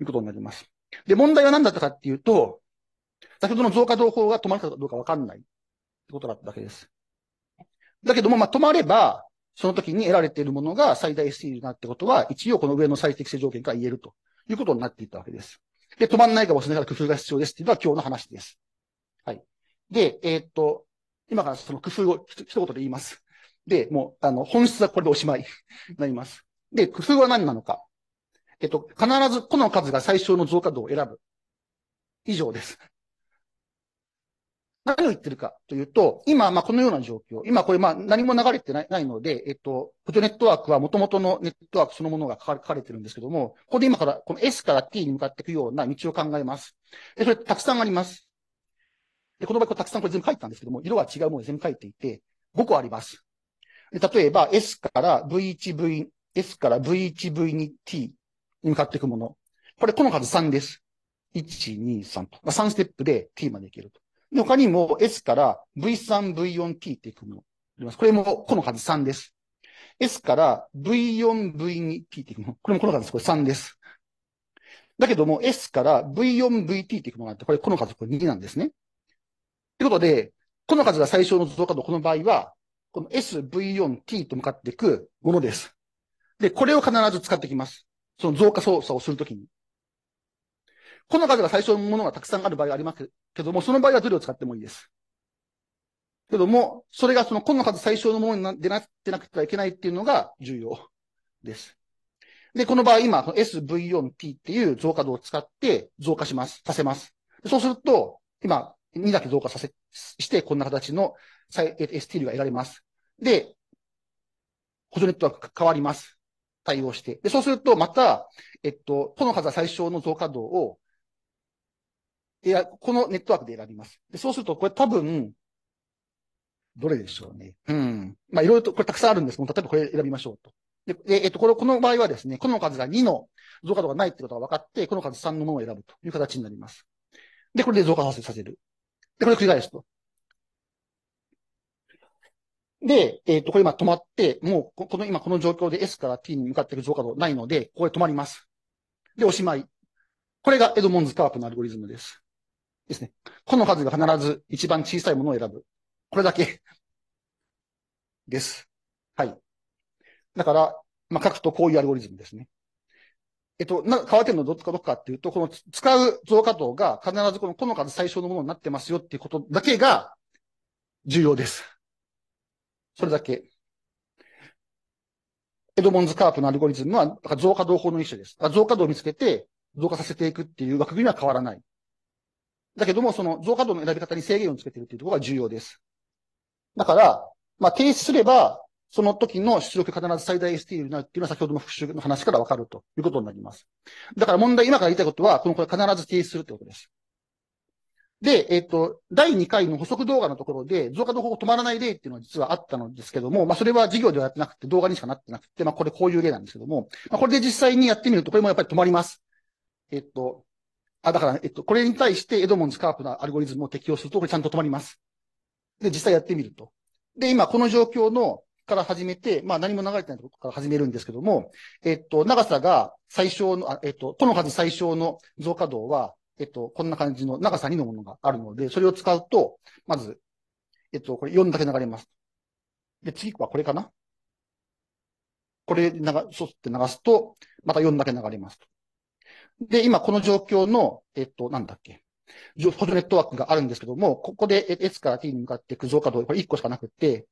うことになります。で、問題は何だったかっていうと、先ほどの増加動法が止まるかどうかわかんないってことだったわけです。だけども、まあ、止まれば、その時に得られているものが最大 ST になってことは、一応この上の最適性条件から言えるということになっていったわけです。で、止まんないかもしれないから工夫が必要ですっていうのは今日の話です。はい。で、えー、っと、今からその工夫を一言で言います。で、もう、あの、本質はこれでおしまいになります。で、工夫は何なのか。えっと、必ずこの数が最小の増加度を選ぶ。以上です。何を言ってるかというと、今、まあ、このような状況。今、これ、まあ、何も流れてないないので、えっと、フォトネットワークは元々のネットワークそのものが書かれてるんですけども、ここで今から、この S から T に向かっていくような道を考えます。で、それ、たくさんあります。で、この場合、たくさんこれ全部書いてたんですけども、色が違うもので全部書いていて、5個あります。例えば S から V1、V、S から V1、V2、T に向かっていくもの。これ、この数3です。1、2、3と。まあ、3ステップで T までいけると。他にも S から V3、V4T っていくものこれもこの数3です。S から V4、V2T っていくもの。これもこの数これ3です。だけども S から V4、VT っていくものがあって、これこの数これ2なんですね。ってことで、この数が最小の増加度、この場合はこの SV4T と向かっていくものです。で、これを必ず使ってきます。その増加操作をするときに。この数が最初のものがたくさんある場合がありますけども、その場合はどれを使ってもいいです。けども、それがその個の数最小のものでなってなくてはいけないっていうのが重要です。で、この場合今、SV4T っていう増加度を使って増加します、させます。そうすると、今、にだけ増加させ、して、こんな形の ST 量が得られます。で、補助ネットワーク変わります。対応して。で、そうすると、また、えっと、この数は最小の増加度を、いや、このネットワークで選びます。で、そうすると、これ多分、どれでしょうね。うん。まあ、いろいろと、これたくさんあるんですけど、例えばこれ選びましょうと。で、えっと、この、この場合はですね、この数が2の増加度がないってことが分かって、この数3のものを選ぶという形になります。で、これで増加させさせる。で、これ繰り返すと。で、えっ、ー、と、これ今止まって、もう、この今この状況で S から T に向かっている増加度ないので、ここで止まります。で、おしまい。これがエドモンズ・カープのアルゴリズムです。ですね。この数が必ず一番小さいものを選ぶ。これだけです。はい。だから、まあ、書くとこういうアルゴリズムですね。えっと、な、変わってるのどっかどっかっていうと、この使う増加等が必ずこの個の数最小のものになってますよっていうことだけが重要です。それだけ。エドモンズ・カープのアルゴリズムは、増加動法の一種です。増加度を見つけて、増加させていくっていう枠組みは変わらない。だけども、その増加度の選び方に制限をつけてるっていうところが重要です。だから、まあ、提出すれば、その時の出力必ず最大 ST になるっていうのは先ほどの復習の話からわかるということになります。だから問題、今から言いたいことは、このこれ必ず提出するってことです。で、えっ、と、第2回の補足動画のところで、増加の方法止まらない例っていうのは実はあったのですけども、まあそれは授業ではやってなくて動画にしかなってなくて、まあこれこういう例なんですけども、まあこれで実際にやってみると、これもやっぱり止まります。えっ、と、あ、だから、えっ、と、これに対してエドモンズ・カープのアルゴリズムを適用すると、これちゃんと止まります。で、実際やってみると。で、今この状況の、から始めて、まあ何も流れてないところから始めるんですけども、えっと、長さが最小の、あえっと、このはず最小の増加度は、えっと、こんな感じの長さ2のものがあるので、それを使うと、まず、えっと、これ4だけ流れます。で、次はこれかなこれ流、そって流すと、また4だけ流れます。で、今この状況の、えっと、なんだっけ。補助ネットワークがあるんですけども、ここで S から T に向かっていく増加度、これ1個しかなくて、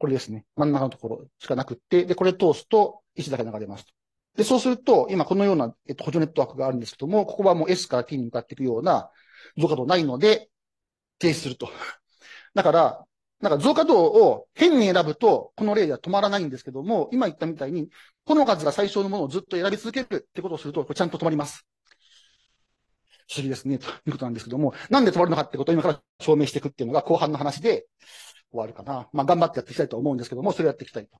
これですね。真ん中のところしかなくって、で、これ通すと1だけ流れますと。で、そうすると、今このような、えっと、補助ネットワークがあるんですけども、ここはもう S から T に向かっていくような増加度ないので、停止すると。だから、なんか増加度を変に選ぶと、この例では止まらないんですけども、今言ったみたいに、この数が最小のものをずっと選び続けるってことをすると、これちゃんと止まります。不思議ですね、ということなんですけども、なんで止まるのかってことを今から証明していくっていうのが後半の話で、終わるかな。まあ、頑張ってやっていきたいと思うんですけども、それをやっていきたいと。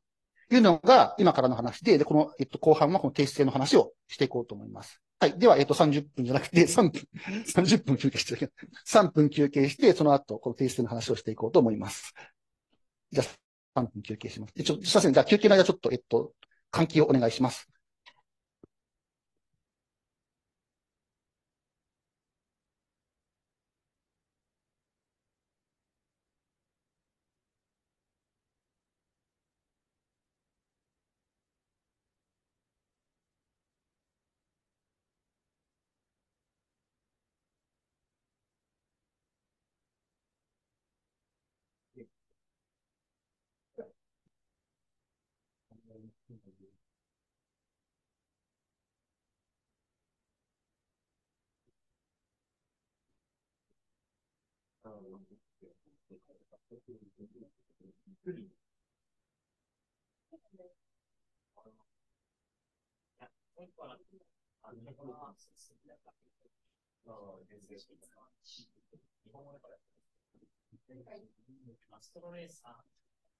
いうのが、今からの話で、で、この、えっと、後半はこの停止性の話をしていこうと思います。はい。では、えっと、30分じゃなくて、3分、30 分休憩してる。3分休憩して、その後、この停止性の話をしていこうと思います。じゃあ、3分休憩します。ちょ、すいません。じゃあ、休憩の間、ちょっと、えっと、換気をお願いします。ストロレーサー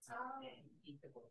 さんでいうところ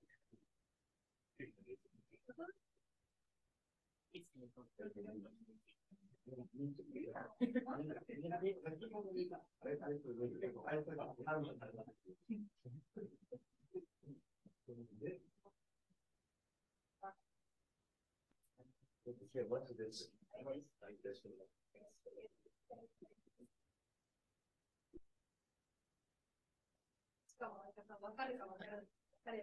しかも、なんか分かるか分からない。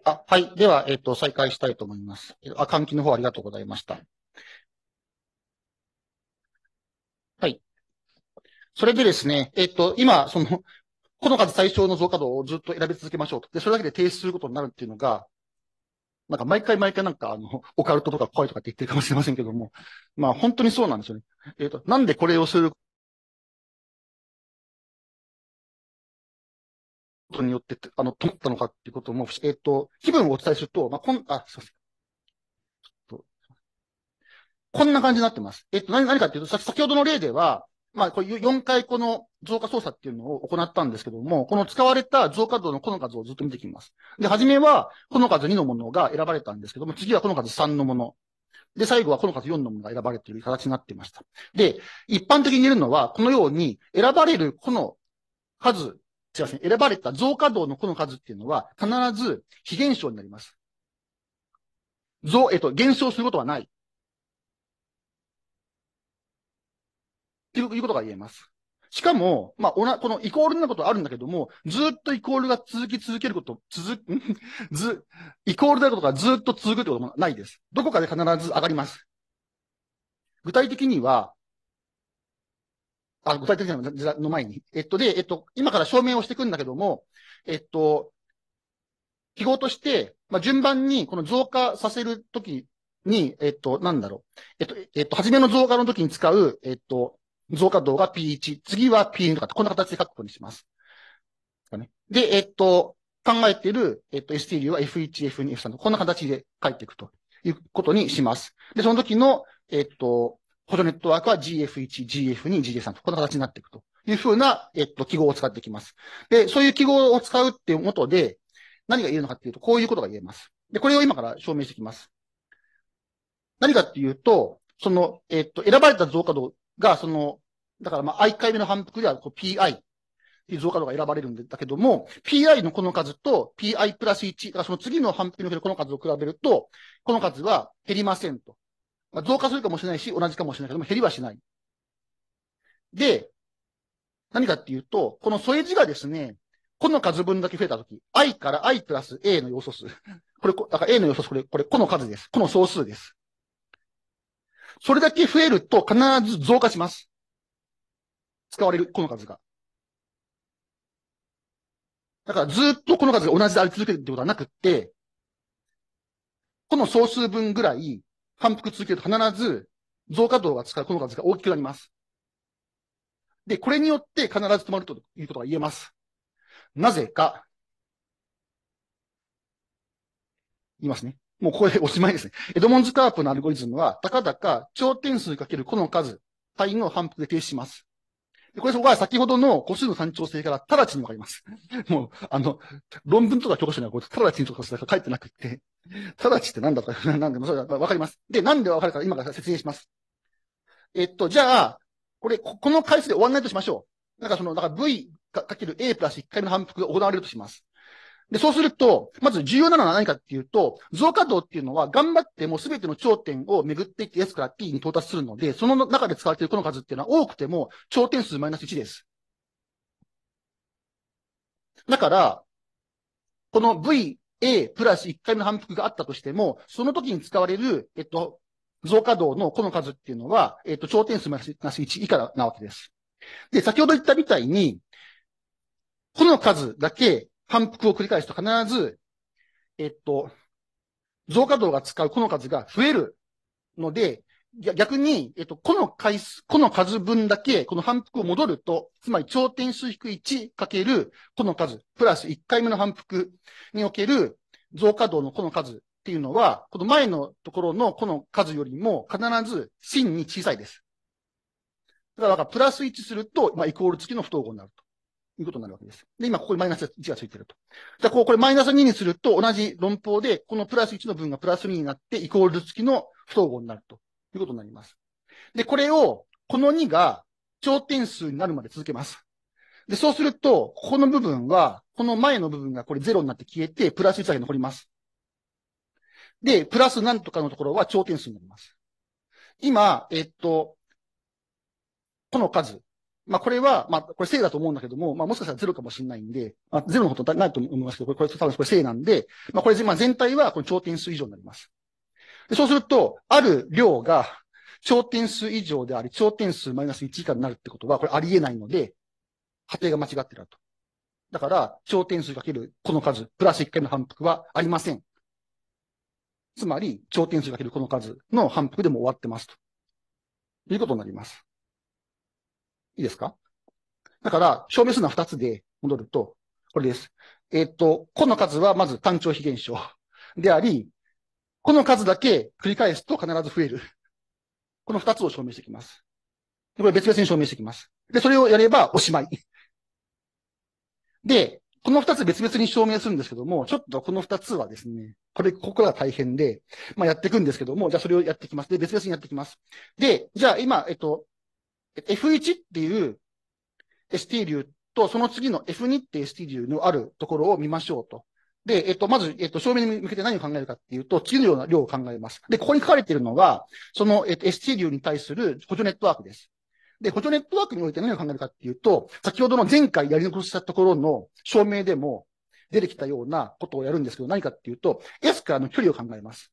あ、はい。では、えっ、ー、と、再開したいと思います。あ、換気の方ありがとうございました。はい。それでですね、えっ、ー、と、今、その、この数最小の増加度をずっと選び続けましょうと。で、それだけで停止することになるっていうのが、なんか毎回毎回なんかあの、オカルトとか怖いとかって言ってるかもしれませんけども、まあ本当にそうなんですよね。えっ、ー、と、なんでこれをすることによって、あの、止まったのかっていうことも、えっ、ー、と、気分をお伝えすると、まあ、こん、あ、すいません。こんな感じになってます。えっ、ー、と、何、何かっていうと、先ほどの例では、まあ、こういう4回この増加操作っていうのを行ったんですけども、この使われた増加度のこの数をずっと見てきます。で、初めは、この数2のものが選ばれたんですけども、次はこの数3のもの。で、最後はこの数4のものが選ばれている形になっていました。で、一般的に言えるのは、このように選ばれるこの数すいません、選ばれた増加度の個の数っていうのは、必ず非減少になります。増、えっと、減少することはない。っていうことが言えます。しかも、まあ、おな、このイコールなことあるんだけども、ずっとイコールが続き続けること、続、ず、イコールであることがずっと続くってこともないです。どこかで必ず上がります。具体的には、あ、具体的なの前に。えっと、で、えっと、今から証明をしていくんだけども、えっと、記号として、まあ、順番に、この増加させるときに、えっと、なんだろう。えっと、えっと、初めの増加の時に使う、えっと、増加度が P1、次は P2 とか、こんな形で書くことにします。で、えっと、考えている、えっと、ST 流は F1、F2、F3 と、こんな形で書いていくということにします。で、その時の、えっと、フォトネットワークは GF1、GF2、GF3 と、こんな形になっていくというふうな、えっと、記号を使っていきます。で、そういう記号を使うっていうもとで、何が言えるのかっていうと、こういうことが言えます。で、これを今から証明していきます。何かっていうと、その、えっと、選ばれた増加度が、その、だからまあ、i 回目の反復では、こう、pi っていう増加度が選ばれるんだけども、pi のこの数と pi プラス1、だからその次の反復のこの数を比べると、この数は減りませんと。まあ、増加するかもしれないし、同じかもしれないけども、減りはしない。で、何かっていうと、この添え字がですね、この数分だけ増えたとき、i から i プラス a の要素数。これ、だから a の要素数、これ、これ、この数です。この総数です。それだけ増えると必ず増加します。使われる、この数が。だからずっとこの数が同じであり続けるってことはなくって、この総数分ぐらい反復続けると必ず増加度が使う、この数が大きくなります。で、これによって必ず止まるということが言えます。なぜか、言いますね。もうこれおしまいですね。エドモンズ・カープのアルゴリズムは、たかだか頂点数かけるこの数、対の反復で停止します。これそこは先ほどの個数の単調性から直ちにわかります。もう、あの、論文とか教科書にはこう直ちにとか書いてなくて、直ちってなんだとか、なんでもそれわかります。で、なんでわかるか今から説明します。えっと、じゃあ、これ、この回数で終わらないとしましょう。なんかその、だから V かける A プラス1回の反復が行われるとします。で、そうすると、まず重要なのは何かっていうと、増加動っていうのは頑張ってもすべての頂点を巡っていって S から T に到達するので、その中で使われているこの数っていうのは多くても頂点数マイナス1です。だから、この VA プラス1回目の反復があったとしても、その時に使われる、えっと、増加動のこの数っていうのは、えっと、頂点数マイナス1以下なわけです。で、先ほど言ったみたいに、この数だけ反復を繰り返すと必ず、えっと、増加動が使うこの数が増えるので、逆に、えっと、この回数、この数分だけ、この反復を戻ると、つまり頂点数引く1かけるこの数、プラス1回目の反復における増加動のこの数っていうのは、この前のところのこの数よりも必ず真に小さいです。だから、プラス1すると、まあ、イコール付きの不等号になると。いうことになるわけです。で、今ここにマイナス1がついてると。じゃあ、こう、これマイナス2にすると、同じ論法で、このプラス1の分がプラス2になって、イコール付きの不等号になるということになります。で、これを、この2が頂点数になるまで続けます。で、そうすると、ここの部分は、この前の部分がこれ0になって消えて、プラス1だけ残ります。で、プラス何とかのところは頂点数になります。今、えっと、この数、まあ、これは、まあ、これ正だと思うんだけども、まあ、もしかしたらゼロかもしれないんで、まあ、ゼロのことないと思いますけど、これ、これ、多分これ正なんで、まあ、これ、まあ、全体は、この頂点数以上になります。で、そうすると、ある量が、頂点数以上であり、頂点数マイナス1以下になるってことは、これありえないので、仮定が間違ってると。だから、頂点数かけるこの数、プラス1回の反復はありません。つまり、頂点数かけるこの数の反復でも終わってますと。いうことになります。いいですかだから、証明するのは2つで戻ると、これです。えっ、ー、と、この数はまず単調非現象であり、この数だけ繰り返すと必ず増える。この2つを証明していきます。これ別々に証明していきます。で、それをやればおしまい。で、この2つ別々に証明するんですけども、ちょっとこの2つはですね、これ、ここが大変で、まあやっていくんですけども、じゃあそれをやっていきます。で、別々にやっていきます。で、じゃあ今、えっと、F1 っていう ST 流と、その次の F2 って ST 流のあるところを見ましょうと。で、えっと、まず、えっと、正面に向けて何を考えるかっていうと、次のような量を考えます。で、ここに書かれているのが、その、えっと、ST 流に対する補助ネットワークです。で、補助ネットワークにおいて何を考えるかっていうと、先ほどの前回やり残したところの証明でも出てきたようなことをやるんですけど、何かっていうと、S からの距離を考えます。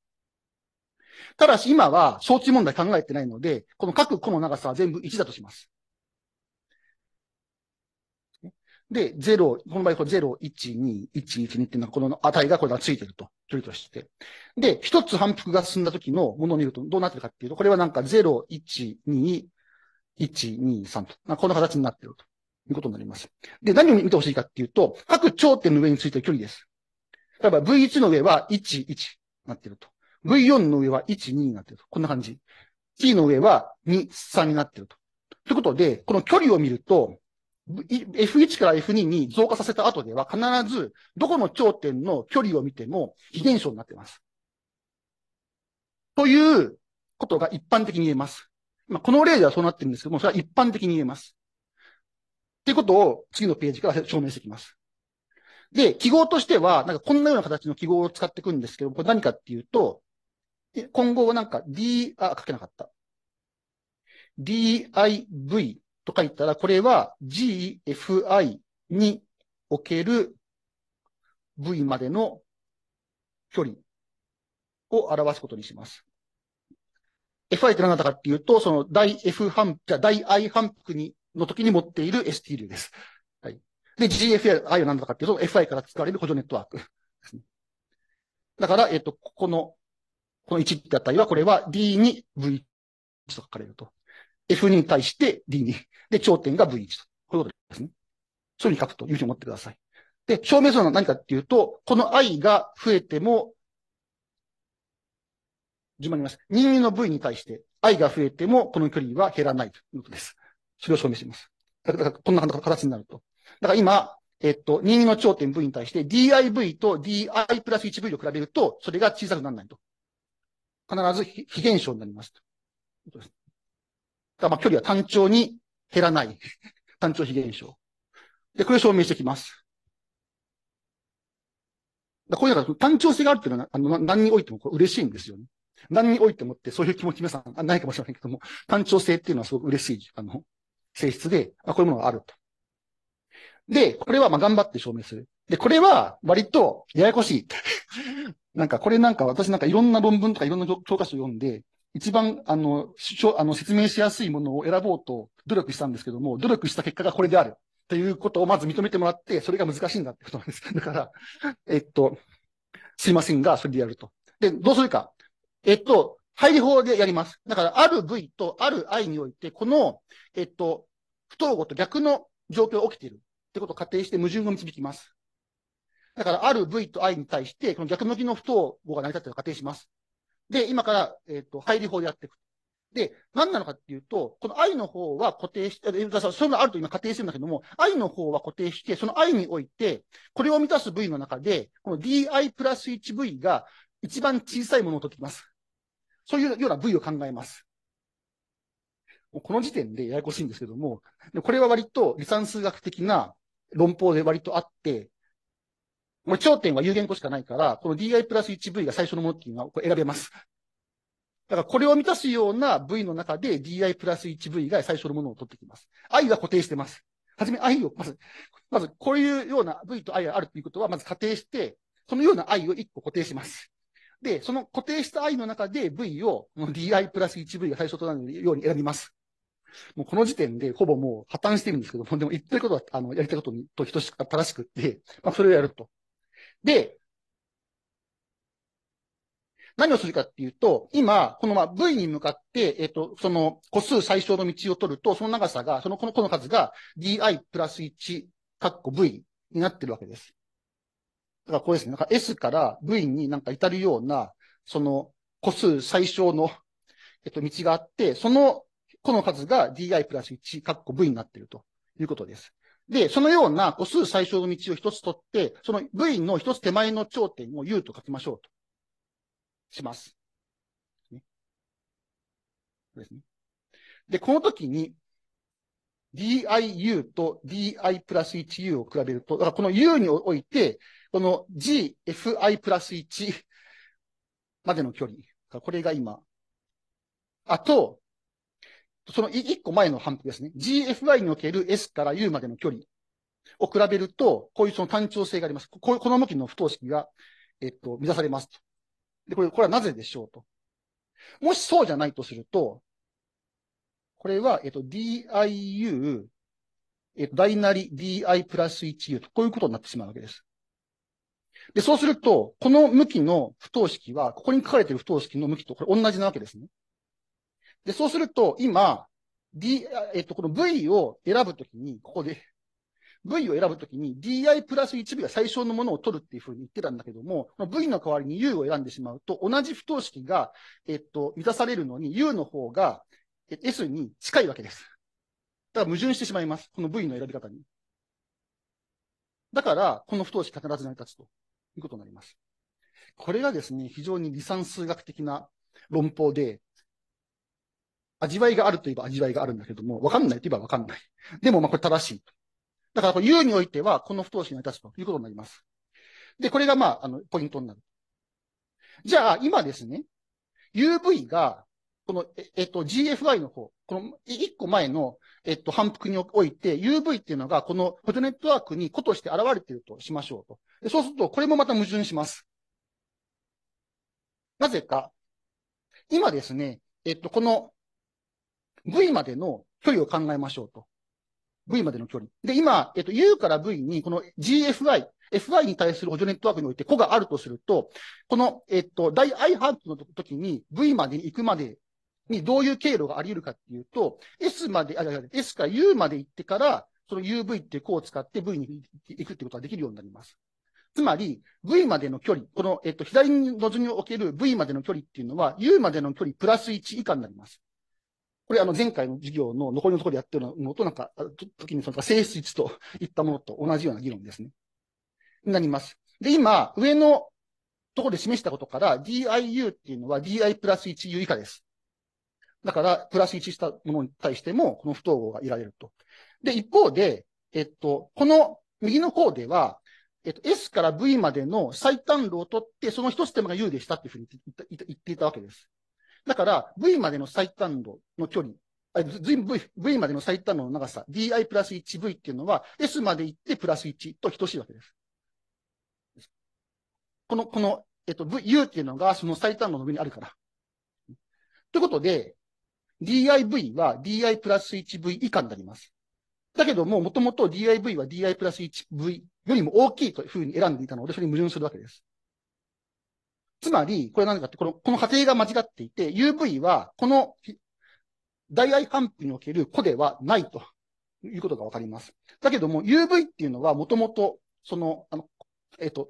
ただし今は、承知問題考えてないので、この各個の長さは全部1だとします。で、0、この場合、これ0、1、2、1、1、2っていうのは、この値がこれがついてると、距離として。で、一つ反復が進んだ時のものを見ると、どうなってるかっていうと、これはなんか0、1、2、1、2、3と、まあ、この形になってるということになります。で、何を見てほしいかっていうと、各頂点の上についてる距離です。例えば V1 の上は1、1なってると。V4 の上は1、2になってると。こんな感じ。T の上は2、3になってると。ということで、この距離を見ると、F1 から F2 に増加させた後では必ず、どこの頂点の距離を見ても非現象になっています。ということが一般的に言えます。まあ、この例ではそうなってるんですけども、それは一般的に言えます。っていうことを次のページから証明していきます。で、記号としては、なんかこんなような形の記号を使っていくんですけど、これ何かっていうと、今後なんか D、あ、書けなかった。div と書いたら、これは gfi における v までの距離を表すことにします。fi って何だったかっていうと、その大 f 反、じゃ大 i 反復に、の時に持っている ST 流です。はい。で、gfi は何だったかっていうと、fi から使われる補助ネットワークですね。だから、えっ、と、ここのこの1って値は、これは D に V1 と書かれると。F2 に対して D2。で、頂点が V1 と。こういうことですね。そういうふうに書くというふうに思ってください。で、証明するのは何かっていうと、この i が増えても、順番に言います。任意の V に対して i が増えても、この距離は減らないということです。それを証明してます。だから、こんな形になると。だから今、えっと、任意の頂点 V に対して div と di プラス 1V を比べると、それが小さくならないと。必ず非減少になりますだまあ距離は単調に減らない。単調非減少。で、これを証明してきます。だこういうのが単調性があるっていうのは、あの、何においても嬉しいんですよね。何においてもって、そういう気持ち皆さんないかもしれないけども、単調性っていうのはすごく嬉しい、あの、性質で、あこういうものがあると。で、これはまあ頑張って証明する。で、これは割とややこしい。なんかこれなんか私なんかいろんな論文とかいろんな教科書読んで、一番あの、あの説明しやすいものを選ぼうと努力したんですけども、努力した結果がこれである。ということをまず認めてもらって、それが難しいんだってことなんです。だから、えっと、すいませんが、それでやると。で、どうするか。えっと、配理法でやります。だから、ある部位とある愛において、この、えっと、不統合と逆の状況が起きているってことを仮定して矛盾を導きます。だから、ある V と I に対して、この逆向きの不等号が成り立っていると仮定します。で、今から、えっ、ー、と、入り法でやっていく。で、何なのかっていうと、この I の方は固定して、え、そうのあると今仮定してるんだけども、I の方は固定して、その I において、これを満たす V の中で、この DI プラス 1V が一番小さいものをとってきます。そういうような V を考えます。この時点でややこしいんですけども、これは割と理算数学的な論法で割とあって、もう頂点は有限個しかないから、この DI プラス 1V が最初のものっていうのは選べます。だからこれを満たすような V の中で DI プラス 1V が最初のものを取ってきます。I は固定してます。はじめ I を、まず、まずこういうような V と I があるということは、まず仮定して、そのような I を1個固定します。で、その固定した I の中で V を、DI プラス 1V が最初となるように選びます。もうこの時点でほぼもう破綻してるんですけども、でも言ってることは、あの、やりたいことにと等しく、正しくって、まあそれをやると。で、何をするかっていうと、今、このまあ V に向かって、えっ、ー、と、その個数最小の道を取ると、その長さが、そのこのこの数が di プラス1、カッコ V になってるわけです。だからこうですね、なんか S から V になんか至るような、その個数最小の、えっ、ー、と、道があって、その個の数が di プラス1、カッコ V になってるということです。で、そのような個数最小の道を一つ取って、その部位の一つ手前の頂点を U と書きましょうと。します。ね、ですね。で、この時に、diu と di プラス 1u を比べると、だからこの u において、この gfi プラス1までの距離、これが今、あと、その1個前の反復ですね。g f i における S から U までの距離を比べると、こういうその単調性があります。ここの向きの不等式が、えっと、満たされますと。で、これ、これはなぜでしょうと。もしそうじゃないとすると、これは、えっと、diu、えっと、大なり di プラス 1u と、こういうことになってしまうわけです。で、そうすると、この向きの不等式は、ここに書かれている不等式の向きとこれ同じなわけですね。で、そうすると、今、D、えっと、この V を選ぶときに、ここで、V を選ぶときに DI プラス1部が最小のものを取るっていうふうに言ってたんだけども、V の代わりに U を選んでしまうと、同じ不等式が、えっと、満たされるのに U の方が S に近いわけです。だから矛盾してしまいます。この V の選び方に。だから、この不等式必ず成り立つということになります。これがですね、非常に離散数学的な論法で、味わいがあるといえば味わいがあるんだけども、わかんないといえばわかんない。でも、まあ、これ正しい。だから、言うにおいては、この不等式に立つということになります。で、これが、まあ、あの、ポイントになる。じゃあ、今ですね、UV が、この、えっと、GFI の方、この、一個前の、えっと、反復において、UV っていうのが、この、フォトネットワークに個として現れているとしましょうと。そうすると、これもまた矛盾します。なぜか、今ですね、えっと、この V までの距離を考えましょうと。V までの距離。で、今、えっと、U から V に、この GFI、FI に対する補助ネットワークにおいて個があるとすると、この、えっと、大 I ハーフの時に V までに行くまでにどういう経路があり得るかっていうと、S まで、あ、S から U まで行ってから、その UV っていう個を使って V に行くってことができるようになります。つまり、V までの距離、この、えっと、左の図における V までの距離っていうのは、U までの距離プラス1以下になります。これ、あの、前回の授業の残りのところでやってるのと、なんか、時にその性質といったものと同じような議論ですね。になります。で、今、上のところで示したことから、DIU っていうのは DI プラス 1U 以下です。だから、プラス1したものに対しても、この不等号がいられると。で、一方で、えっと、この右の項では、えっと、S から V までの最短路を取って、その一ステムが U でしたっていうふうに言っていたわけです。だから、V までの最短度の距離、V, v までの最短度の長さ、di プラス 1v っていうのは、S まで行ってプラス1と等しいわけです。この、この、えっと、v、u っていうのがその最短度の上にあるから。ということで、div は di プラス 1v 以下になります。だけども、もともと div は di プラス 1v よりも大きいというふうに選んでいたので、それに矛盾するわけです。つまり、これ何かって、この、この過程が間違っていて、UV は、この、代愛反布における個ではないということがわかります。だけども、UV っていうのは、もともと、その、あの、えっ、ー、と、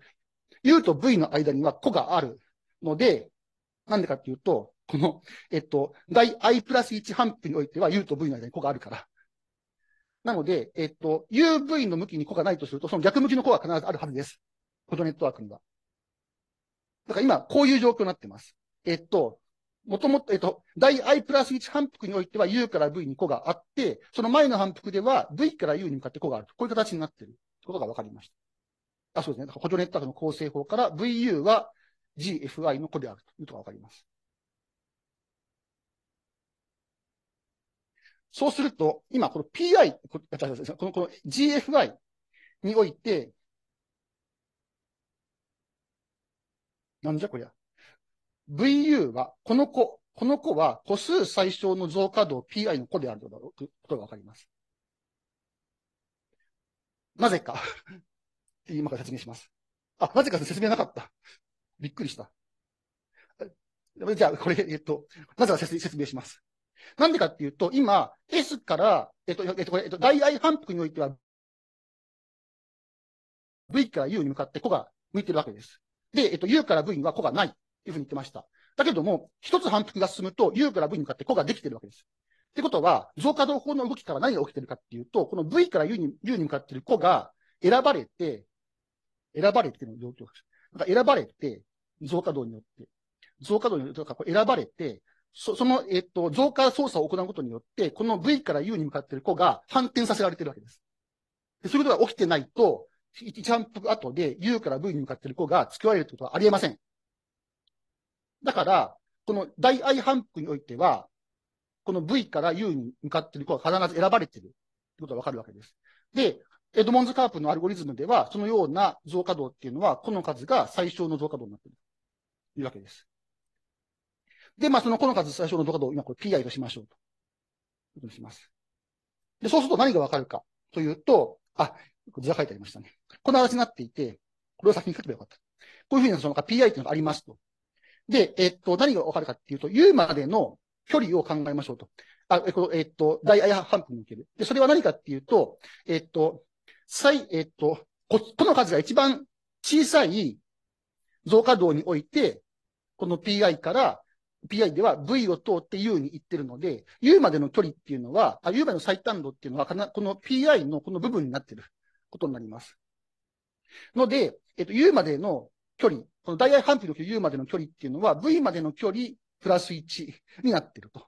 U と V の間には個があるので、なんでかっていうと、この、えっ、ー、と、代 I プラス1反布においては U と V の間に個があるから。なので、えっ、ー、と、UV の向きに個がないとすると、その逆向きの個は必ずあるはずです。フォトネットワークには。だから今、こういう状況になってます。えっと、もともと、えっと、大 i プラス1反復においては u から v に個があって、その前の反復では v から u に向かって個がある。こういう形になっていることが分かりました。あ、そうですね。補助ネットワークの構成法から vu は gfi の個であるということが分かります。そうすると、今、この pi、このこの gfi において、なんじゃこりゃ。VU は、この子、この子は個数最小の増加度 PI の子であるとだろうことがわかります。なぜか今から説明します。あ、なぜか説明なかった。びっくりした。じゃあ、これ、えっと、なぜか説明します。なんでかっていうと、今、S から、えっと、えっと、これ、えっと、大愛反復においては、V から U に向かって子が向いてるわけです。で、えっと、U から V には子がないというふうに言ってました。だけども、一つ反復が進むと U から V に向かって子ができてるわけです。ってことは、増加動法の動きから何が起きてるかっていうと、この V から U に U に向かってる子が選ばれて、選ばれての状況です。なんか選ばれて、増加動によって、増加動によって、選ばれて、そその、えっと、増加操作を行うことによって、この V から U に向かっている子が反転させられてるわけです。でそういうことが起きてないと、1ャンプ後で U から V に向かっている子が付き合えるってことはありえません。だから、この大愛反復においては、この V から U に向かっている子は必ず選ばれているってことがわかるわけです。で、エドモンズ・カープのアルゴリズムでは、そのような増加度っていうのは、この数が最小の増加度になっている。というわけです。で、まあ、そのこの数最小の増加度を今これ PI としましょうと。ということにします。で、そうすると何がわかるかというと、あ、図が書いてありましたね。こんな形になっていて、これを先に書けばよかった。こういうふうにその PI っていうのがありますと。で、えっと、何がわかるかっていうと、U までの距離を考えましょうと。あ、えっと、えっと、大アヤ半分における。で、それは何かっていうと、えっと、最、えっと、こ、この数が一番小さい増加度において、この PI から、PI では V を通って U に行ってるので、U までの距離っていうのは、あ U までの最短度っていうのは、この PI のこの部分になってる。ことになります。ので、えっと、U までの距離、この大替反比の U までの距離っていうのは、V までの距離プラス1になっていると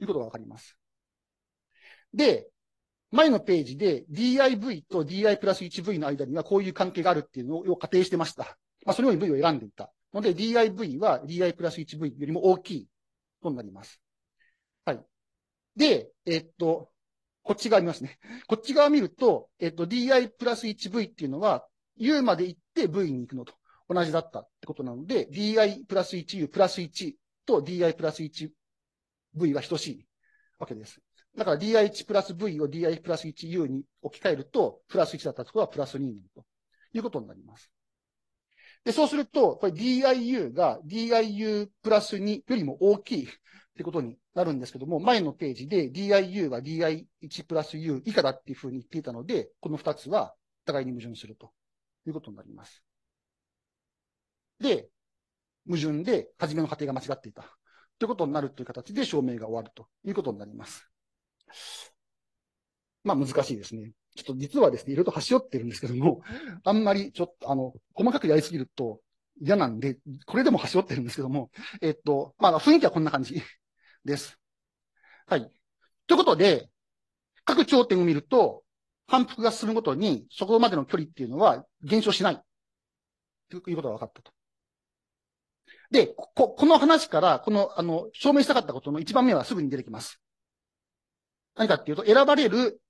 いうことがわかります。で、前のページで DIV と DI プラス 1V の間にはこういう関係があるっていうのを仮定してました。まあ、そのように V を選んでいた。ので、DIV は DI プラス 1V よりも大きいことになります。はい。で、えっと、こっち側見ますね。こっち側見ると、えっと、di プラス 1v っていうのは、u まで行って v に行くのと同じだったってことなので、di プラス 1u プラス1と di プラス 1v は等しいわけです。だから di1 プラス v を di プラス 1u に置き換えると、プラス1だったところはプラス2になるということになります。で、そうすると、これ diu が diu プラス2よりも大きいってことになるんですけども、前のページで DIU は DI1 プラス U 以下だっていうふうに言っていたので、この2つは互いに矛盾するということになります。で、矛盾で、初めの過程が間違っていた。ということになるという形で証明が終わるということになります。まあ難しいですね。ちょっと実はですね、いろいろ端折ってるんですけども、あんまりちょっと、あの、細かくやりすぎると嫌なんで、これでも端折ってるんですけども、えっと、まあ雰囲気はこんな感じ。です。はい。ということで、各頂点を見ると、反復が進むごとに、そこまでの距離っていうのは減少しない。ということが分かったと。で、こ、この話から、この、あの、証明したかったことの一番目はすぐに出てきます。何かっていうと、選ばれる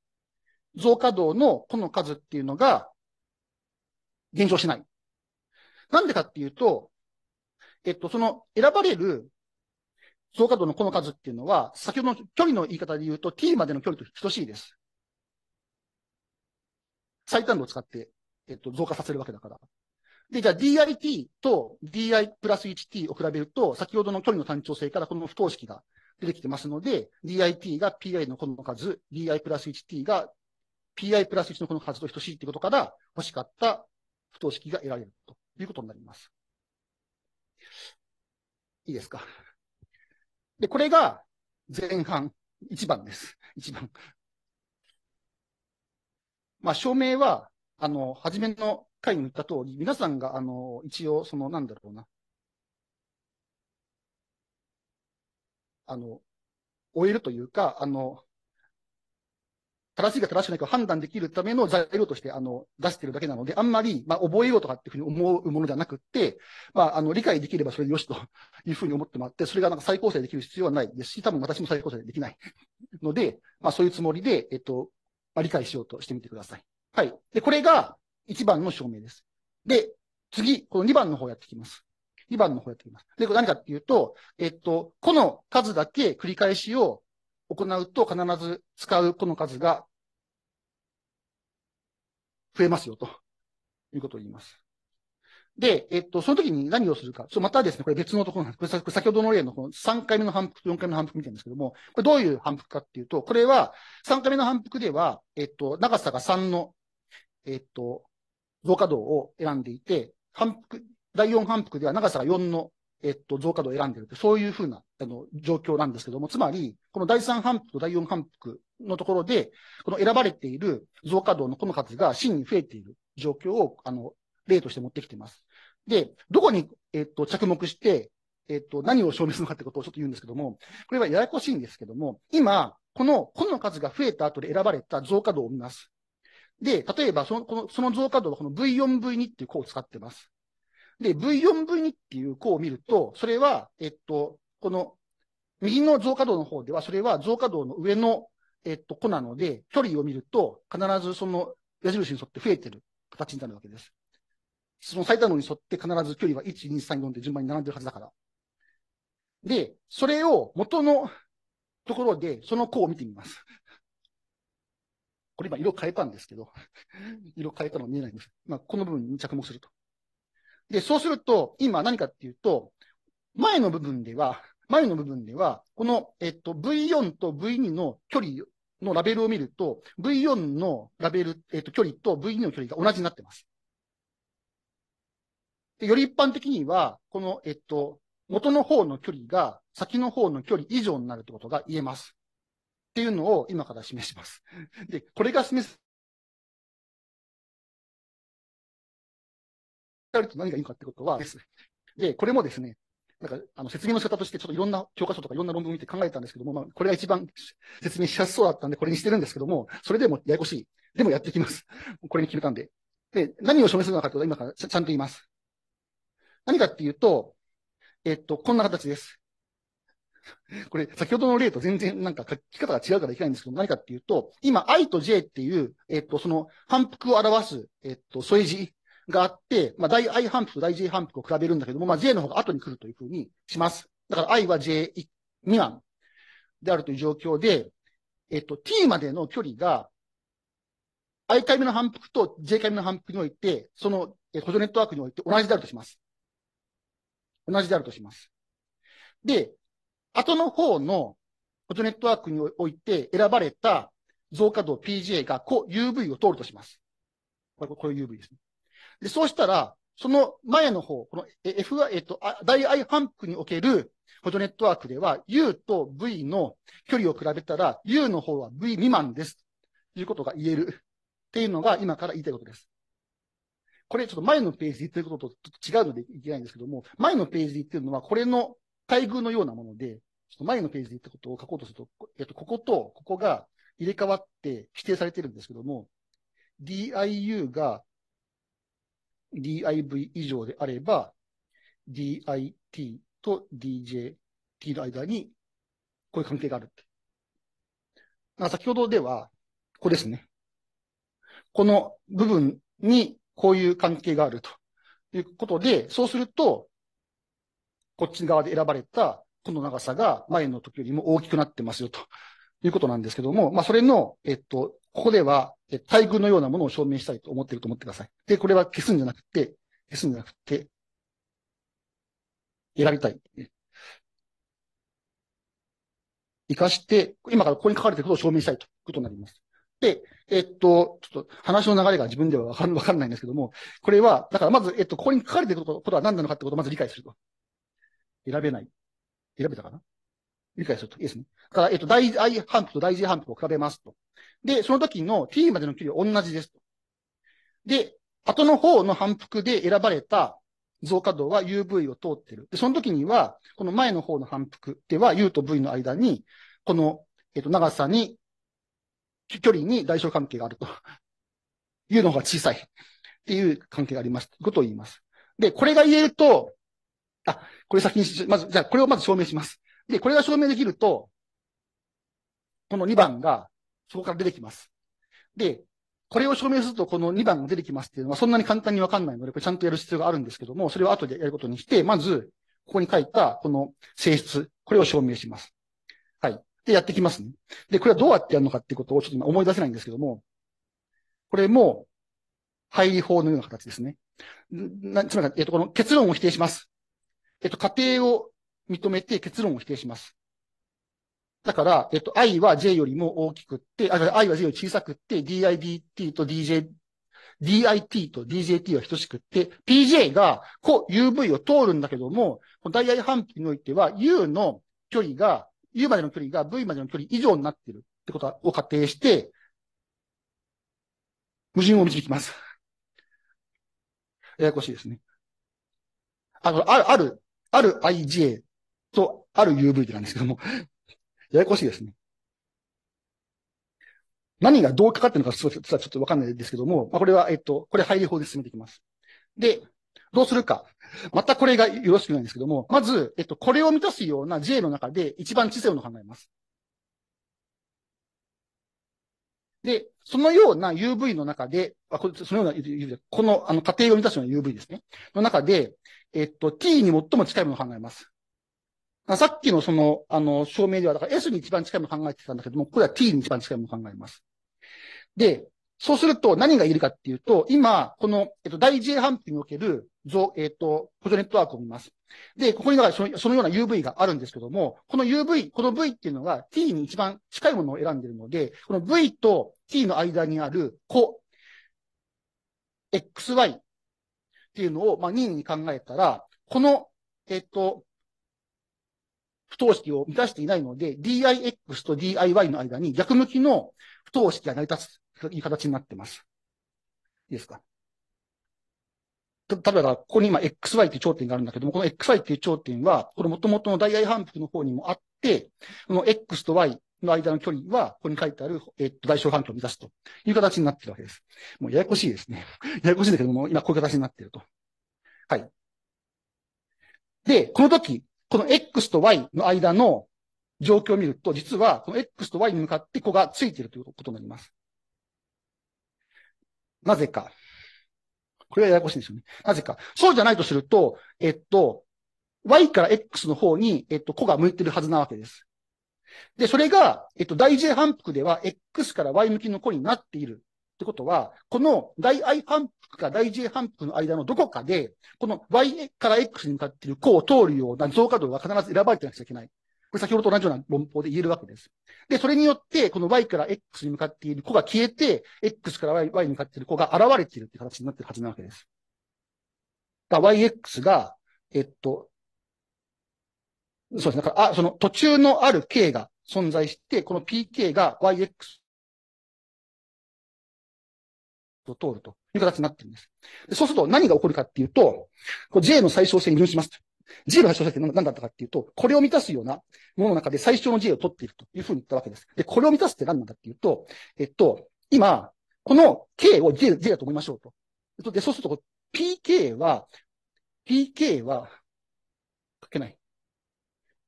増加度のこの数っていうのが減少しない。なんでかっていうと、えっと、その選ばれる増加度のこの数っていうのは、先ほどの距離の言い方で言うと t までの距離と等しいです。最短度を使って、えっと、増加させるわけだから。で、じゃあ DIT と DI プラス 1t を比べると、先ほどの距離の単調性からこの不等式が出てきてますので、DIT が PI のこの数、DI プラス 1t が PI プラス1のこの数と等しいっいうことから欲しかった不等式が得られるということになります。いいですか。で、これが前半、一番です。一番。まあ、証明は、あの、初めの回に言った通り、皆さんが、あの、一応、その、なんだろうな。あの、終えるというか、あの、正しいか正しくないかを判断できるための材料として、あの、出してるだけなので、あんまり、まあ、覚えようとかっていうふうに思うものじゃなくて、まあ、あの、理解できればそれでよしというふうに思ってもらって、それがなんか再構成できる必要はないですし、多分私も再構成できないので、まあ、そういうつもりで、えっと、まあ、理解しようとしてみてください。はい。で、これが1番の証明です。で、次、この2番の方やっていきます。2番の方やっていきます。で、これ何かっていうと、えっと、この数だけ繰り返しを行うと必ず使うこの数が増えますよ、ということを言います。で、えっと、その時に何をするか。またですね、これ別のところなんです。これ先ほどの例のこの3回目の反復と4回目の反復みたいなんですけども、これどういう反復かっていうと、これは3回目の反復では、えっと、長さが3の、えっと、増加度を選んでいて、反復、第4反復では長さが4の、えっと、増加度を選んでいるそういうふうな、あの、状況なんですけども、つまり、この第3反復と第4反復のところで、この選ばれている増加度のこの数が真に増えている状況を、あの、例として持ってきています。で、どこに、えっと、着目して、えっと、何を証明するのかってことをちょっと言うんですけども、これはややこしいんですけども、今、このこの数が増えた後で選ばれた増加度を見ます。で、例えばその、この、その増加度はこの V4V2 っていう項を使ってます。で、V4V2 っていう項を見ると、それは、えっと、この、右の増加度の方では、それは増加度の上のえっと、子なので、距離を見ると、必ずその矢印に沿って増えてる形になるわけです。その最短のに沿って必ず距離は1、2、3、4って順番に並んでるはずだから。で、それを元のところで、その項を見てみます。これ今色変えたんですけど、色変えたの見えないんです。まあ、この部分に着目すると。で、そうすると、今何かっていうと、前の部分では、前の部分では、この、えっと、V4 と V2 の距離のラベルを見ると、V4 のラベル、えっと、距離と V2 の距離が同じになってます。で、より一般的には、この、えっと、元の方の距離が先の方の距離以上になるってことが言えます。っていうのを今から示します。で、これが示す。何がいいかってことはですで、これもですね、なんか、あの、説明の仕方として、ちょっといろんな教科書とかいろんな論文を見て考えたんですけども、まあ、これが一番説明しやすそうだったんで、これにしてるんですけども、それでもややこしい。でもやっていきます。これに決めたんで。で、何を証明するのかというと、今からちゃんと言います。何かっていうと、えっと、こんな形です。これ、先ほどの例と全然なんか書き方が違うからいけないんですけど、何かっていうと、今、i と j っていう、えっと、その反復を表す、えっと、添え字があって、まあ、大 i 反復と大 j 反復を比べるんだけども、まあ、j の方が後に来るというふうにします。だから i は j 未満であるという状況で、えっと、t までの距離が、i 回目の反復と j 回目の反復において、その、え、補助ネットワークにおいて同じであるとします。同じであるとします。で、後の方の補助ネットワークにおいて選ばれた増加度 PJ が UV を通るとします。これ、これ UV ですね。で、そうしたら、その前の方、この F は、えっと、大 I 反復におけるフォトネットワークでは、U と V の距離を比べたら、U の方は V 未満です。ということが言える。っていうのが今から言いたいことです。これちょっと前のページで言ってることとちょっと違うのでいけないんですけども、前のページで言ってるのは、これの待遇のようなもので、ちょっと前のページで言ってことを書こうとすると、えっと、こことここが入れ替わって規定されてるんですけども、DIU が div 以上であれば、dit と djt の間に、こういう関係がある。先ほどでは、ここですね。この部分にこういう関係があるということで、そうすると、こっち側で選ばれたこの長さが前の時よりも大きくなってますよということなんですけども、まあそれの、えっと、ここではで、大群のようなものを証明したいと思っていると思ってください。で、これは消すんじゃなくて、消すんじゃなくて、選びたい。生かして、今からここに書かれていることを証明したいということになります。で、えっと、ちょっと話の流れが自分ではわかわかんないんですけども、これは、だからまず、えっと、ここに書かれていることは何なのかってことをまず理解すると。選べない。選べたかな理解すると。いいですね。から、えっと、大 I 反復と大 J 反復を比べますと。で、その時の t までの距離は同じですと。で、後の方の反復で選ばれた増加度は UV を通ってる。で、その時には、この前の方の反復では U と V の間に、この、えっと、長さに、距離に代償関係があると。U の方が小さい。っていう関係があります。ということを言います。で、これが言えると、あ、これ先に、まず、じゃあ、これをまず証明します。で、これが証明できると、この2番がそこから出てきます。で、これを証明するとこの2番が出てきますっていうのはそんなに簡単にわかんないので、これちゃんとやる必要があるんですけども、それを後でやることにして、まず、ここに書いたこの性質、これを証明します。はい。で、やってきますね。で、これはどうやってやるのかっていうことをちょっと今思い出せないんですけども、これも、配理法のような形ですね。なつまり、えっと、この結論を否定します。えっと、仮定を認めて結論を否定します。だから、えっと、i は j よりも大きくって、あ、i は j より小さくって、didt と dj、dit と djt は等しくって、pj がこう uv を通るんだけども、代愛半径においては u の距離が、u までの距離が v までの距離以上になってるってことを仮定して、矛盾を導きます。ややこしいですね。あの、ある、ある、ある ij とある uv ってなんですけども、ややこしいですね。何がどうかかってるのか、はちょっとわかんないですけども、まあ、これは、えっと、これ配り法で進めていきます。で、どうするか。またこれがよろしくないんですけども、まず、えっと、これを満たすような J の中で一番小さいものを考えます。で、そのような UV の中で、あこそのような UV この、あの、家庭を満たすような UV ですね。の中で、えっと、t に最も近いものを考えます。さっきのその、あの、証明では、だから S に一番近いもの考えてたんだけども、これは T に一番近いもの考えます。で、そうすると何がいるかっていうと、今、この、えっと、大 J 反比における像、えっと、補助ネットワークを見ます。で、ここにだからそのそのような UV があるんですけども、この UV、この V っていうのが T に一番近いものを選んでいるので、この V と T の間にある子、XY っていうのを、まあ、任意に考えたら、この、えっと、不等式を満たしていないので、DIX と DIY の間に逆向きの不等式が成り立つという形になってます。いいですか例えば、ここに今 XY ていう頂点があるんだけども、この XY ていう頂点は、これ元々の大愛反復の方にもあって、この X と Y の間の距離は、ここに書いてある、えっと、大小反響を満たすという形になっているわけです。もうややこしいですね。ややこしいんだけども、今こういう形になっていると。はい。で、この時、この X と Y の間の状況を見ると、実は、この X と Y に向かって子がついているということになります。なぜか。これはややこしいんですよね。なぜか。そうじゃないとすると、えっと、Y から X の方に、えっと、子が向いてるはずなわけです。で、それが、えっと、大 J 反復では、X から Y 向きの子になっている。ってことは、この大 I 反復か大 J 反復の間のどこかで、この Y から X に向かっている項を通るような増加度が必ず選ばれてなくちゃいけない。これ先ほどと同じような論法で言えるわけです。で、それによって、この Y から X に向かっている項が消えて、X から Y に向かっている項が現れているって形になってるはずなわけです。だ YX が、えっと、そうですね。だから、あ、その途中のある K が存在して、この PK が YX を通るという形になってるんです。でそうすると何が起こるかっていうと、J の最小性に分します J の最小性って何だったかっていうと、これを満たすようなものの中で最小の J を取っているというふうに言ったわけです。で、これを満たすって何なんだっていうと、えっと、今、この K を J, J だと思いましょうと。で、そうすると、PK は、PK は、書けない。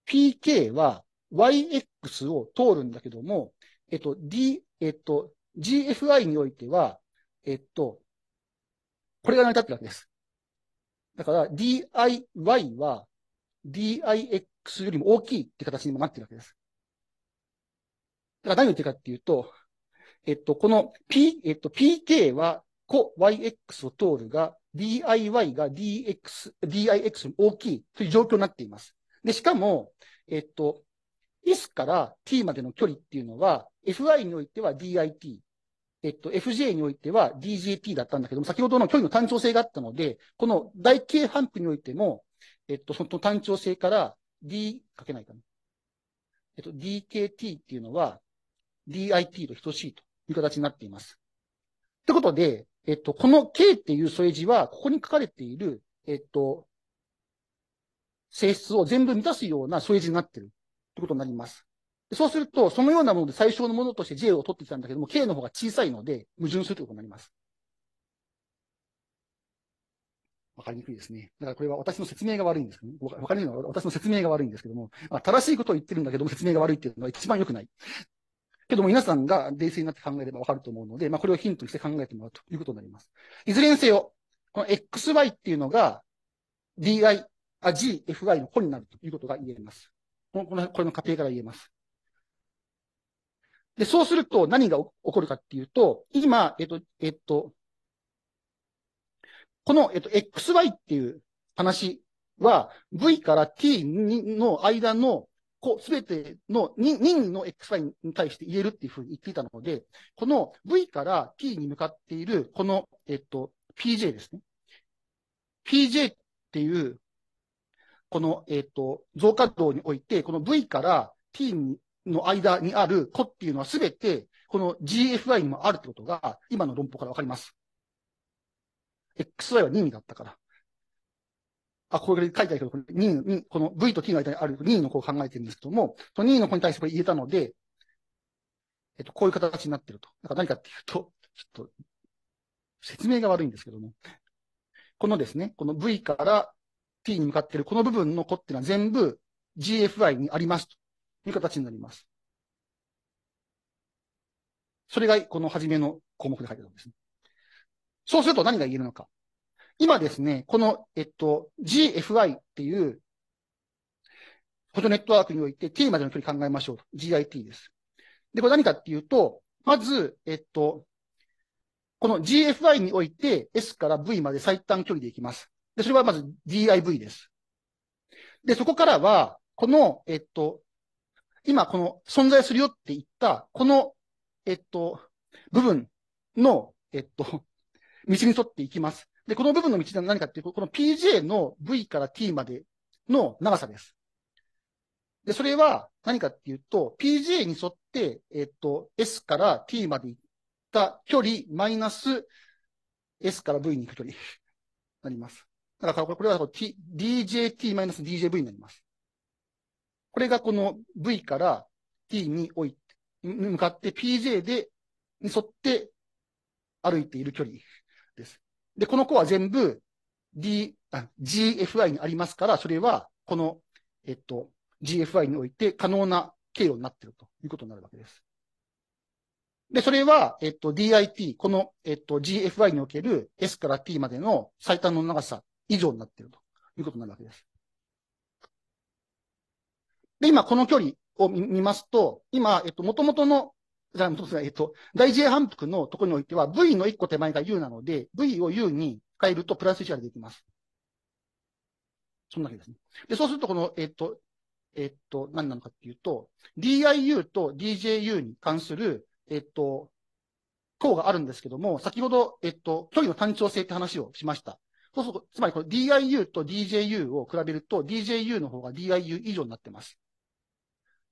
PK は YX を通るんだけども、えっと、D、えっと、GFI においては、えっと、これが成り立ってるわけです。だから DIY は DIX よりも大きいって形にもなってるわけです。だから何を言ってるかっていうと、えっと、この P、えっと、PK は個 YX を通るが、DIY が DX、DIX より大きいという状況になっています。で、しかも、えっと、IS から T までの距離っていうのは、FI においては DIT、えっと、FJ においては DJP だったんだけども、先ほどの距離の単調性があったので、この台形反復においても、えっと、その単調性から D、かけないかな。えっと、DKT っていうのは DIT と等しいという形になっています。ってことで、えっと、この K っていう添え字は、ここに書かれている、えっと、性質を全部満たすような添え字になっているということになります。そうすると、そのようなもので最小のものとして J を取ってきたんだけども、K の方が小さいので、矛盾するということになります。わかりにくいですね。だからこれは私の説明が悪いんですけど、ね、わかりにくいのは私の説明が悪いんですけども、まあ、正しいことを言ってるんだけども、説明が悪いっていうのは一番良くない。けども皆さんが冷静になって考えればわかると思うので、まあこれをヒントにして考えてもらうということになります。いずれにせよ、この XY っていうのが DI、あ、g f i の個になるということが言えます。この、この、これの過程から言えます。で、そうすると何が起こるかっていうと、今、えっと、えっと、この、えっと、XY っていう話は、V から T の間の、こう、すべての任意の XY に対して言えるっていうふうに言っていたので、この V から T に向かっている、この、えっと、PJ ですね。PJ っていう、この、えっと、増加度において、この V から T にの間にある子っていうのはすべて、この GFI にもあるってことが、今の論法からわかります。XY は任意だったから。あ、これ書いてあるけど、この任意、この V と T の間にある任意の子を考えてるんですけども、その任意の子に対してこれ言えたので、えっと、こういう形になってると。か何かっていうと、ちょっと、説明が悪いんですけども、このですね、この V から T に向かっているこの部分の子っていうのは全部 GFI にありますと。いう形になります。それが、この初めの項目で書いてあるんです、ね。そうすると何が言えるのか。今ですね、この、えっと、GFI っていう、フォトネットワークにおいて T までの距離考えましょう GIT です。で、これ何かっていうと、まず、えっと、この GFI において S から V まで最短距離でいきます。で、それはまず DIV です。で、そこからは、この、えっと、今この存在するよって言った、この、えっと、部分の、えっと、道に沿っていきます。で、この部分の道は何かっていうと、この PJ の V から T までの長さです。で、それは何かっていうと、PJ に沿って、えっと、S から T まで行った距離マイナス S から V に行く距離なります。だからこれは DJT マイナス DJV になります。これがこの V から T において、向かって PJ で、に沿って歩いている距離です。で、この子は全部 D、GFI にありますから、それはこの、えっと、GFI において可能な経路になっているということになるわけです。で、それは、えっと、DIT、この、えっと、GFI における S から T までの最短の長さ以上になっているということになるわけです。で、今この距離を見ますと、今、えっと、元々の、じゃあ、元々えっと、大 J 反復のところにおいては、V の1個手前が U なので、V を U に変えるとプラス1ができます。そんなわけですね。で、そうすると、この、えっと、えっと、何なのかっていうと、DIU と DJU に関する、えっと、項があるんですけども、先ほど、えっと、距離の単調性って話をしました。そうすると、つまりこれ DIU と DJU を比べると、DJU の方が DIU 以上になってます。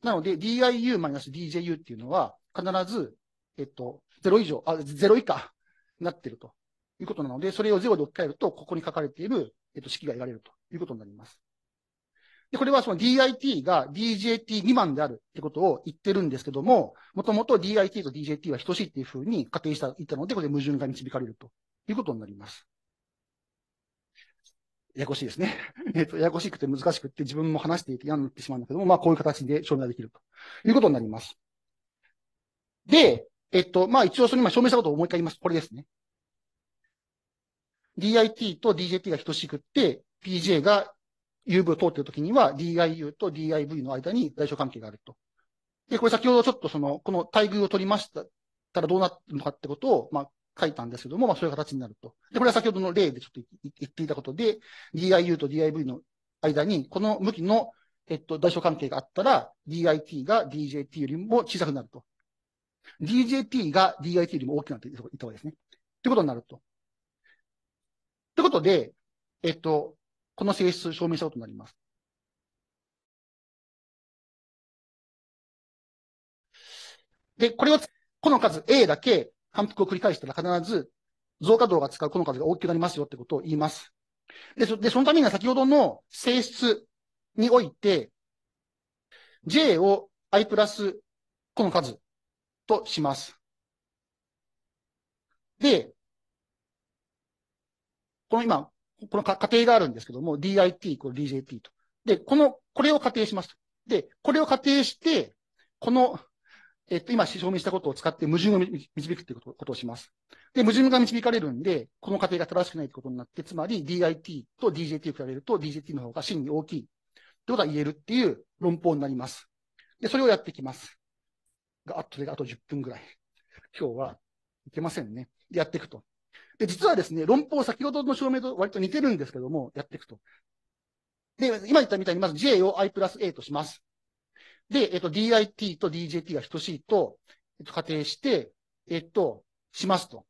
なので DIU-DJU っていうのは必ず、えっと、0以上、あ、0以下に なってるということなので、それを0で置き換えると、ここに書かれている、えっと、式が得られるということになります。で、これはその DIT が DJT 未満であるってことを言ってるんですけども、もともと DIT と DJT は等しいっていうふうに仮定した、言ったので、これで矛盾が導かれるということになります。ややこしいですね。えっ、と、ややこしくて難しくって自分も話していて嫌になってしまうんだけども、まあこういう形で証明ができるということになります。で、えっと、まあ一応それ今証明したことをもう一回言います。これですね。DIT と DJT が等しくって、PJ が UV を通っているときには DIU と DIV の間に代償関係があると。で、これ先ほどちょっとその、この待遇を取りましたたらどうなるのかってことを、まあ、書いたんですけども、まあそういう形になると。で、これは先ほどの例でちょっと言っていたことで、DIU と DIV の間に、この向きの、えっと、代償関係があったら、DIT が DJT よりも小さくなると。DJT が DIT よりも大きくなっていたわけですね。ってことになると。ってことで、えっと、この性質を証明したことになります。で、これを、この数 A だけ反復を繰り返したら必ず、増加動が使うこの数が大きくなりますよってことを言います。で、そでそのためには先ほどの性質において、J を I プラスこの数とします。で、この今、この仮定があるんですけども、DIT イコール DJT と。で、この、これを仮定しますで、これを仮定して、このえっと、今証明したことを使って矛盾を導くということをします。で、矛盾が導かれるんで、この過程が正しくないってことになって、つまり DIT と DJT を比べると DJT の方が真に大きい。ということは言えるっていう論法になります。で、それをやっていきます。が、あと、で、あと10分ぐらい。今日はいけませんね。で、やっていくと。で、実はですね、論法、先ほどの証明と割と似てるんですけども、やっていくと。で、今言ったみたいに、まず J を I プラス A とします。で、えっと、DIT と DJT が等しいと、えっと、仮定して、えっと、しますと。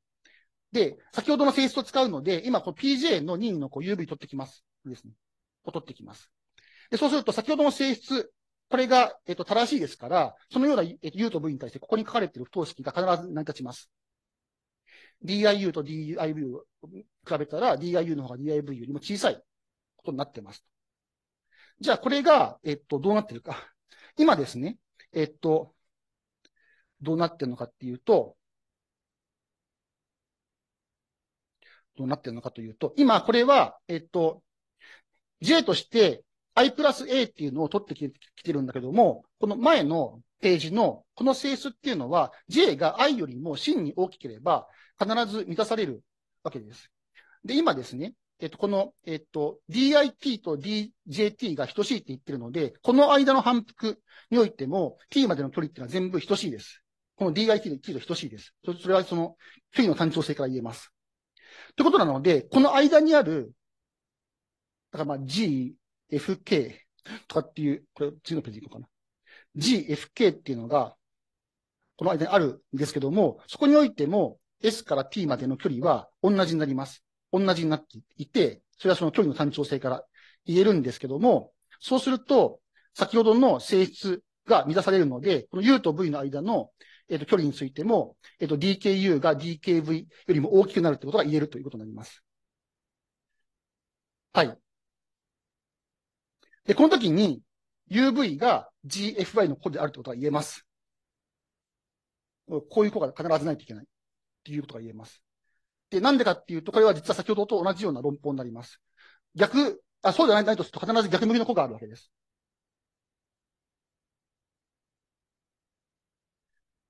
で、先ほどの性質を使うので、今、この PJ の任意のこう UV 取ってきます。ですね。を取ってきます。で、そうすると、先ほどの性質、これが、えっと、正しいですから、そのような、えっと、U と V に対して、ここに書かれている不等式が必ず成り立ちます。DIU と DIV を比べたら、DIU の方が DIV よりも小さいことになってます。じゃあ、これが、えっと、どうなってるか。今ですね、えっと、どうなってるのかっていうと、どうなってるのかというと、今これは、えっと、J として i プラス a っていうのを取ってきてるんだけども、この前のページのこの整数っていうのは j が i よりも真に大きければ必ず満たされるわけです。で、今ですね、えっと、この、えっと、DIT と DJT が等しいって言ってるので、この間の反復においても、t までの距離っていうのは全部等しいです。この DIT と t と等しいです。それはその、距離の単調性から言えます。ってことなので、この間にある、だからまあ G、FK とかっていう、これ次のページ行こうかな。G、FK っていうのが、この間にあるんですけども、そこにおいても、S から T までの距離は同じになります。同じになっていて、それはその距離の単調性から言えるんですけども、そうすると、先ほどの性質が満たされるので、この U と V の間の、えっと、距離についても、えっと、DKU が DKV よりも大きくなるということが言えるということになります。はい。で、この時に UV が GFY の個であるということが言えます。こういう子が必ずないといけない。っていうことが言えます。で、なんでかっていうと、これは実は先ほどと同じような論法になります。逆、あそうじゃないとすると必ず逆向きの子があるわけです。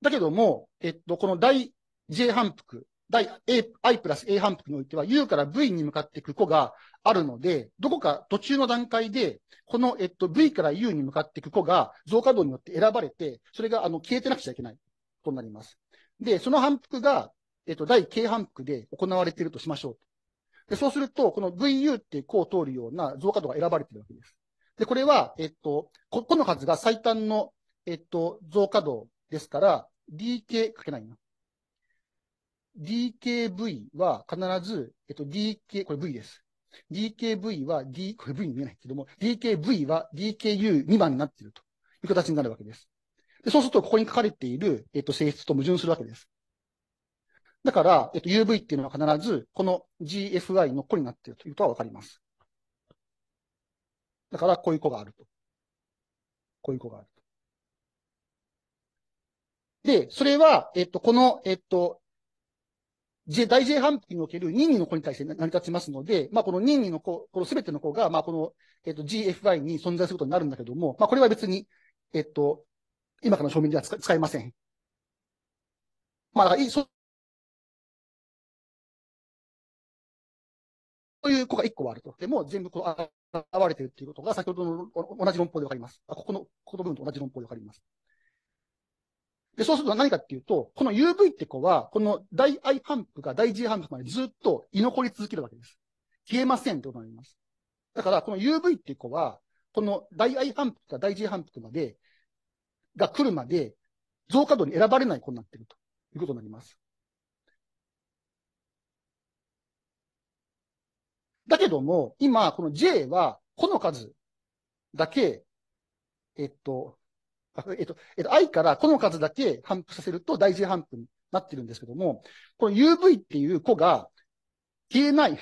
だけども、えっと、この第 J 反復、第 A、I プラス A 反復においては U から V に向かっていく子があるので、どこか途中の段階で、この、えっと、V から U に向かっていく子が増加度によって選ばれて、それがあの消えてなくちゃいけないとなります。で、その反復がえっ、と、第京反復で行われているとしましょう。で、そうすると、この VU ってこう通るような増加度が選ばれているわけです。で、これは、えっ、と、こ、この数が最短の、えっ、と、増加度ですから、DK かけないな。DKV は必ず、えっと、DK、これ V です。DKV は D、これ V に見えないけども、DKV は DKU2 番になっているという形になるわけです。でそうすると、ここに書かれている、えっと、性質と矛盾するわけです。だから、えっと、UV っていうのは必ず、この GFI の子になっているということはわかります。だから、こういう子があると。こういう子があると。で、それは、えっと、この、えっと、J、大 J 反復における任意の子に対して成り立ちますので、まあ、この任意の子、このすべての子が、まあ、この、えっと、GFI に存在することになるんだけども、まあ、これは別に、えっと、今からの証明では使えません。まあ、そうという子が1個あると。でも、全部こう、現れてるっていうことが、先ほどの同じ論法でわかります。あここの、この部分と同じ論法でわかります。で、そうすると何かっていうと、この UV って子は、この大 I 反復が大 G 反復までずっと居残り続けるわけです。消えませんってことになります。だから、この UV って子は、この大 I 反復がか大 G 反復まで、が来るまで、増加度に選ばれない子になっているということになります。だけども、今、この J は、この数だけ、えっと、えっと、えっと、i からこの数だけ反復させると大事反復になってるんですけども、この uv っていう子が消えない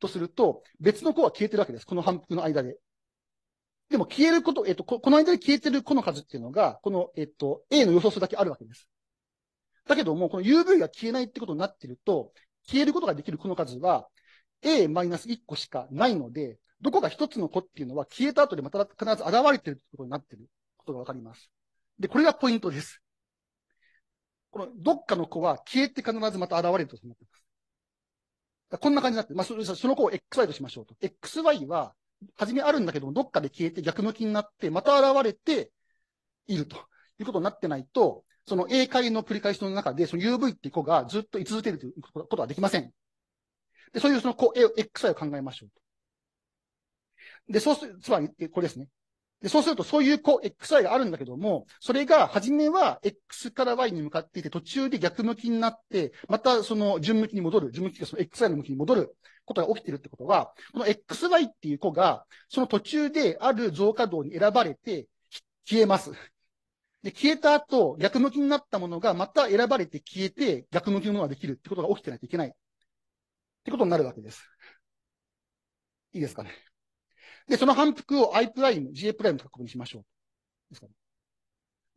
とすると、別の子は消えてるわけです。この反復の間で。でも消えること、えっと、この間で消えてる子の数っていうのが、この、えっと、A の予想数だけあるわけです。だけども、この UV が消えないってことになってると、消えることができるこの数は、A-1 個しかないので、どこが1つの子っていうのは消えた後でまた必ず現れてるってことになってることがわかります。で、これがポイントです。このどっかの子は消えて必ずまた現れるとなってます。こんな感じになって、まあ、その子を XY としましょうと。XY は、初めあるんだけども、どっかで消えて逆向きになって、また現れているということになってないと、その A 回の繰り返しの中で、その UV って子がずっと居続けるということはできません。で、そういうそのこう、x i を考えましょうと。で、そうする、つまり、これですね。で、そうすると、そういうこう、x i があるんだけども、それが、初めは X から Y に向かっていて、途中で逆向きになって、またその順向きに戻る、順向きがその x i の向きに戻ることが起きてるってことは、この XY っていう子が、その途中である増加度に選ばれて、消えます。で、消えた後、逆向きになったものがまた選ばれて消えて、逆向きのものができるってことが起きてないといけないってことになるわけです。いいですかね。で、その反復を i プライム、g プライムと確認にしましょう。ですかね。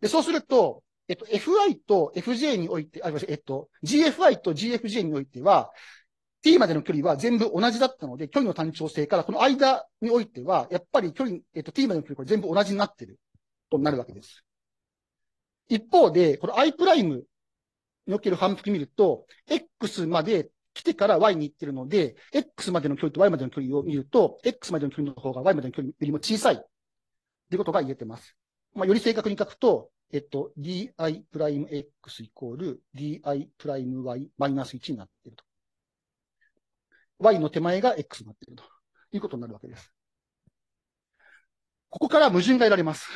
で、そうすると、えっと、fi と fj において、あ、えっと、gfi と gfj においては、t までの距離は全部同じだったので、距離の単調性から、この間においては、やっぱり距離、えっと、t までの距離これ全部同じになってる、となるわけです。一方で、この i プライムにおける反復見ると、x まで来てから y に行ってるので、x までの距離と y までの距離を見ると、x までの距離の方が y までの距離よりも小さい。っいうことが言えてます。まあ、より正確に書くと、えっと、di'x イコール di'y マイナス1になっていると。y の手前が x になっているということになるわけです。ここから矛盾が得られます。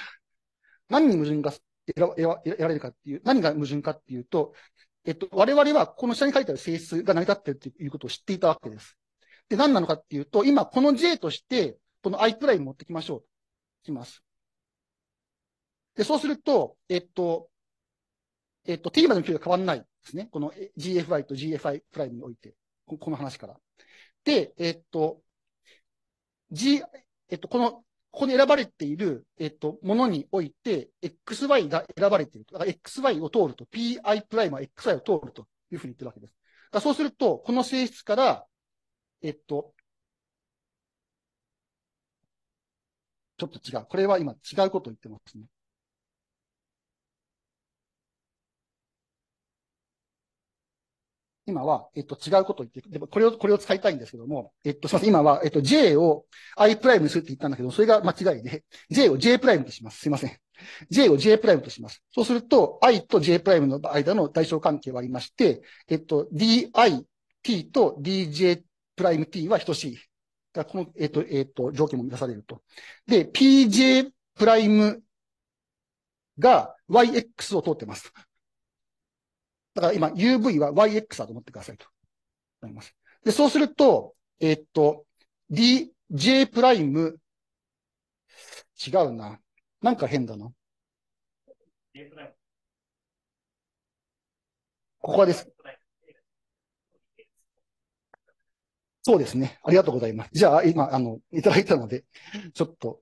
何に矛盾が得ら得られるかっていう、何が矛盾かっていうと、えっと、我々はこの下に書いてある性質が成り立っているということを知っていたわけです。で、何なのかっていうと、今この J として、この I プライム持ってきましょう。きます。で、そうすると、えっと、えっと、t までの距離が変わらないですね。この GFI と GFI プライムにおいて、この話から。で、えっと、G、えっと、このここに選ばれている、えっと、ものにおいて、XY が選ばれている。だから XY を通ると、PI プライムは XY を通るというふうに言ってるわけです。だそうすると、この性質から、えっと、ちょっと違う。これは今違うことを言ってますね。今は、えっと、違うことを言って、でもこれを、これを使いたいんですけども、えっと、すみません、今は、えっと、J を I プライムにするって言ったんだけど、それが間違いで、J を J プライムとします。すみません。J を J プライムとします。そうすると、I と J プライムの間の対象関係はありまして、えっと、DIT と DJ プライム T は等しい。だこの、えっと、えっと、条件も満たされると。で、PJ プライムが YX を通ってます。だから今 UV は YX だと思ってくださいと。なります。で、そうすると、えー、っと、D、J プライム、違うな。なんか変だな。ここです。そうですね。ありがとうございます。じゃあ、今、あの、いただいたので、ちょっと、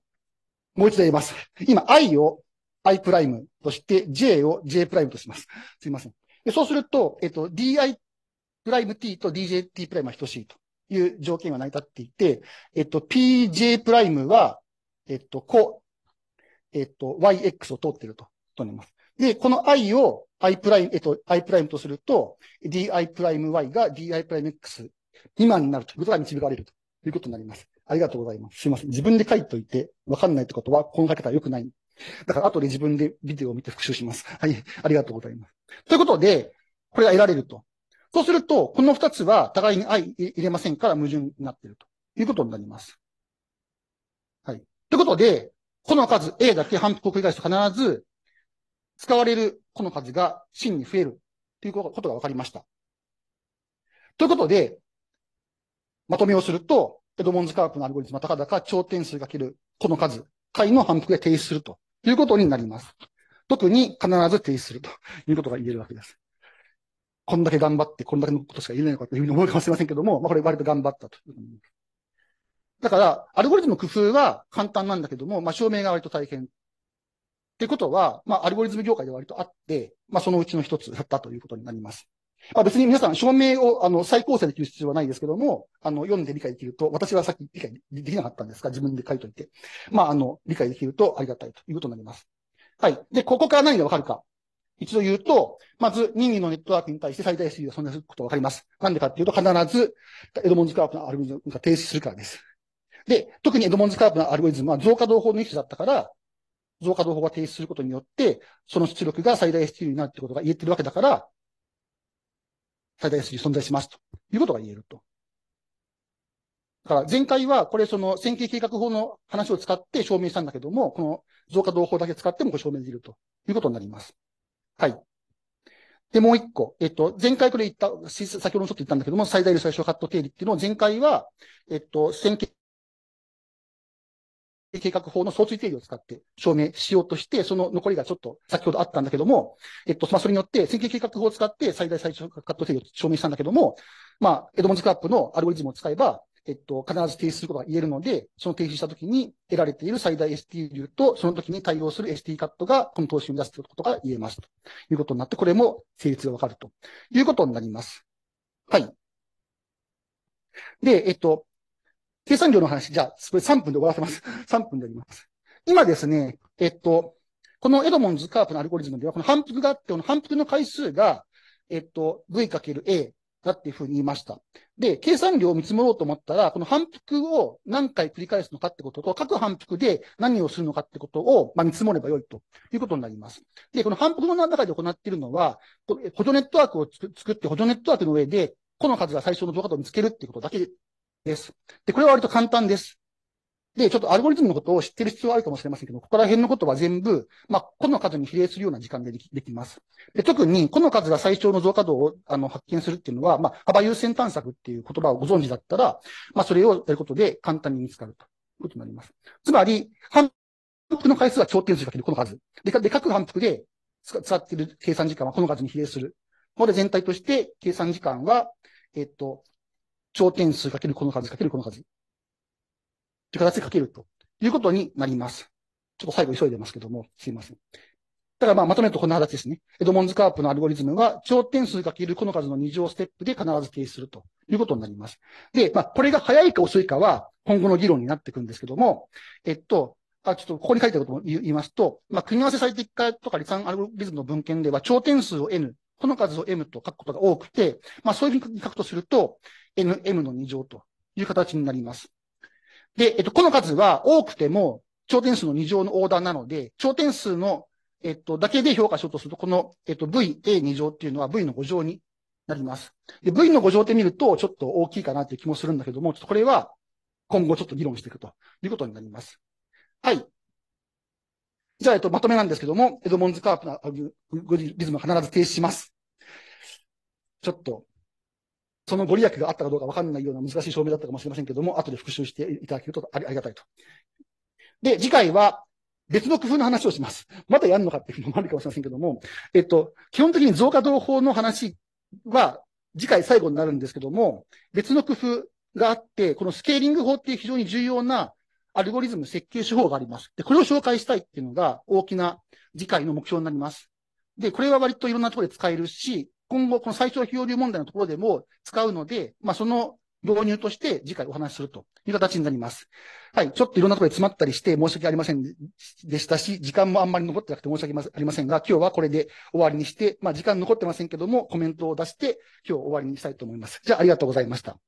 もう一度言います。今、i を i プライムとして、j を j プライムとします。すいません。でそうすると、えっと、DI プライム t と DJT プライムは等しいという条件が成り立っていて、えっと、PJ プライムは、えっと、こう、えっと、YX を通っていると、となります。で、この i を i プライム、えっと、i プライムとすると、di プライム y が di プライム x 未満になるということが導かれるということになります。ありがとうございます。すいません。自分で書いておいて、わかんないってことは、この書き方は良くないだから後で自分でビデオを見て復習します。はい。ありがとうございます。ということで、これが得られると。そうすると、この二つは互いに相入れませんから矛盾になっているということになります。はい。ということで、この数 A だけ反復を繰り返すと必ず使われるこの数が真に増えるということが分かりました。ということで、まとめをすると、エドモンズカープのアルゴリズムは高々頂点数かけるこの数、解の反復で提出するということになります。特に必ず停止するということが言えるわけです。こんだけ頑張って、こんだけのことしか言えないのかというふうに思うかもしれませんけども、まあこれ割と頑張ったというふうにだから、アルゴリズム工夫は簡単なんだけども、まあ証明が割と大変。ってことは、まあアルゴリズム業界で割とあって、まあそのうちの一つだったということになります。あ別に皆さん、証明をあの再構成できる必要はないですけども、あの、読んで理解できると、私はさっき理解できなかったんですが、自分で書いといて。まあ、あの、理解できるとありがたいということになります。はい。で、ここから何がわかるか。一度言うと、まず任意のネットワークに対して最大数が存在することがわかります。なんでかっていうと、必ず、エドモンズカープのアルゴリズムが停止するからです。で、特にエドモンズカープのアルゴリズムは増加動法の一種だったから、増加動法が停止することによって、その出力が最大 STU になるってことが言えてるわけだから、最大数字存在しますということが言えると。だから前回はこれその線形計画法の話を使って証明したんだけども、この増加動法だけ使ってもこれ証明できるということになります。はい。で、もう一個。えっと、前回これ言った、先ほどもちょっと言ったんだけども、最大量最小カット定理っていうのを前回は、えっと、線形計画法の相追定理を使って証明しようとして、その残りがちょっと先ほどあったんだけども、えっと、まあ、それによって推計計画法を使って最大最小カット定理を証明したんだけども、まあ、エドモンズ・クラップのアルゴリズムを使えば、えっと、必ず提出することが言えるので、その提出したときに得られている最大 ST 流と、その時に対応する ST カットが、この投資を生み出すということが言えます。ということになって、これも成立がわかるということになります。はい。で、えっと、生産量の話、じゃあ、それ3分で終わらせます。3 分でやります。今ですね、えっと、このエドモンズ・カープのアルゴリズムでは、この反復があって、この反復の回数が、えっと、V×A だっていうふうに言いました。で、計算量を見積もろうと思ったら、この反復を何回繰り返すのかってことと、各反復で何をするのかってことを、まあ、見積もればよいということになります。で、この反復の中で行っているのは、補助ネットワークを作って、補助ネットワークの上で、この数が最初の動画と見つけるっていうことだけです。で、これは割と簡単です。で、ちょっとアルゴリズムのことを知ってる必要はあるかもしれませんけど、ここら辺のことは全部、まあ、個の数に比例するような時間でできできます。で、特に、個の数が最小の増加度をあの発見するっていうのは、まあ、幅優先探索っていう言葉をご存知だったら、まあ、それをやることで簡単に見つかるということになります。つまり、反復の回数は頂点数かけるこの数。で、で各反復で使っている計算時間はこの数に比例する。これ全体として計算時間は、えっと、頂点数かけるこの数かけるこの数。という形でかけるということになります。ちょっと最後急いでますけども、すいません。ただまあ、まとめるとこんな形ですね。エドモンズ・カープのアルゴリズムは、頂点数かけるこの数の2乗ステップで必ず止するということになります。で、まあ、これが早いか遅いかは、今後の議論になっていくんですけども、えっと、あ、ちょっとここに書いてあることも言いますと、まあ、組み合わせ最適化とか理算アルゴリズムの文献では、頂点数を n、この数を m と書くことが多くて、まあ、そういうふうに書くとすると、n, m の2乗という形になります。で、えっと、この数は多くても、頂点数の2乗のオーダーなので、頂点数の、えっと、だけで評価しようとすると、この、えっと、VA2 乗っていうのは V の5乗になります。で、V の5乗って見ると、ちょっと大きいかなっていう気もするんだけども、ちょっとこれは、今後ちょっと議論していくということになります。はい。じゃあ、えっと、まとめなんですけども、エドモンズカープのアグリズムは必ず停止します。ちょっと、そのご利益があったかどうかわかんないような難しい証明だったかもしれませんけども、後で復習していただけるとありがたいと。で、次回は別の工夫の話をします。またやるのかっていうのもあるかもしれませんけども、えっと、基本的に増加動法の話は次回最後になるんですけども、別の工夫があって、このスケーリング法っていう非常に重要なアルゴリズム設計手法があります。で、これを紹介したいっていうのが大きな次回の目標になります。で、これは割といろんなところで使えるし、今後、この最初の漂流問題のところでも使うので、まあ、その導入として次回お話しするという形になります。はい。ちょっといろんなところで詰まったりして申し訳ありませんでしたし、時間もあんまり残ってなくて申し訳ありませんが、今日はこれで終わりにして、まあ時間残ってませんけども、コメントを出して今日終わりにしたいと思います。じゃあありがとうございました。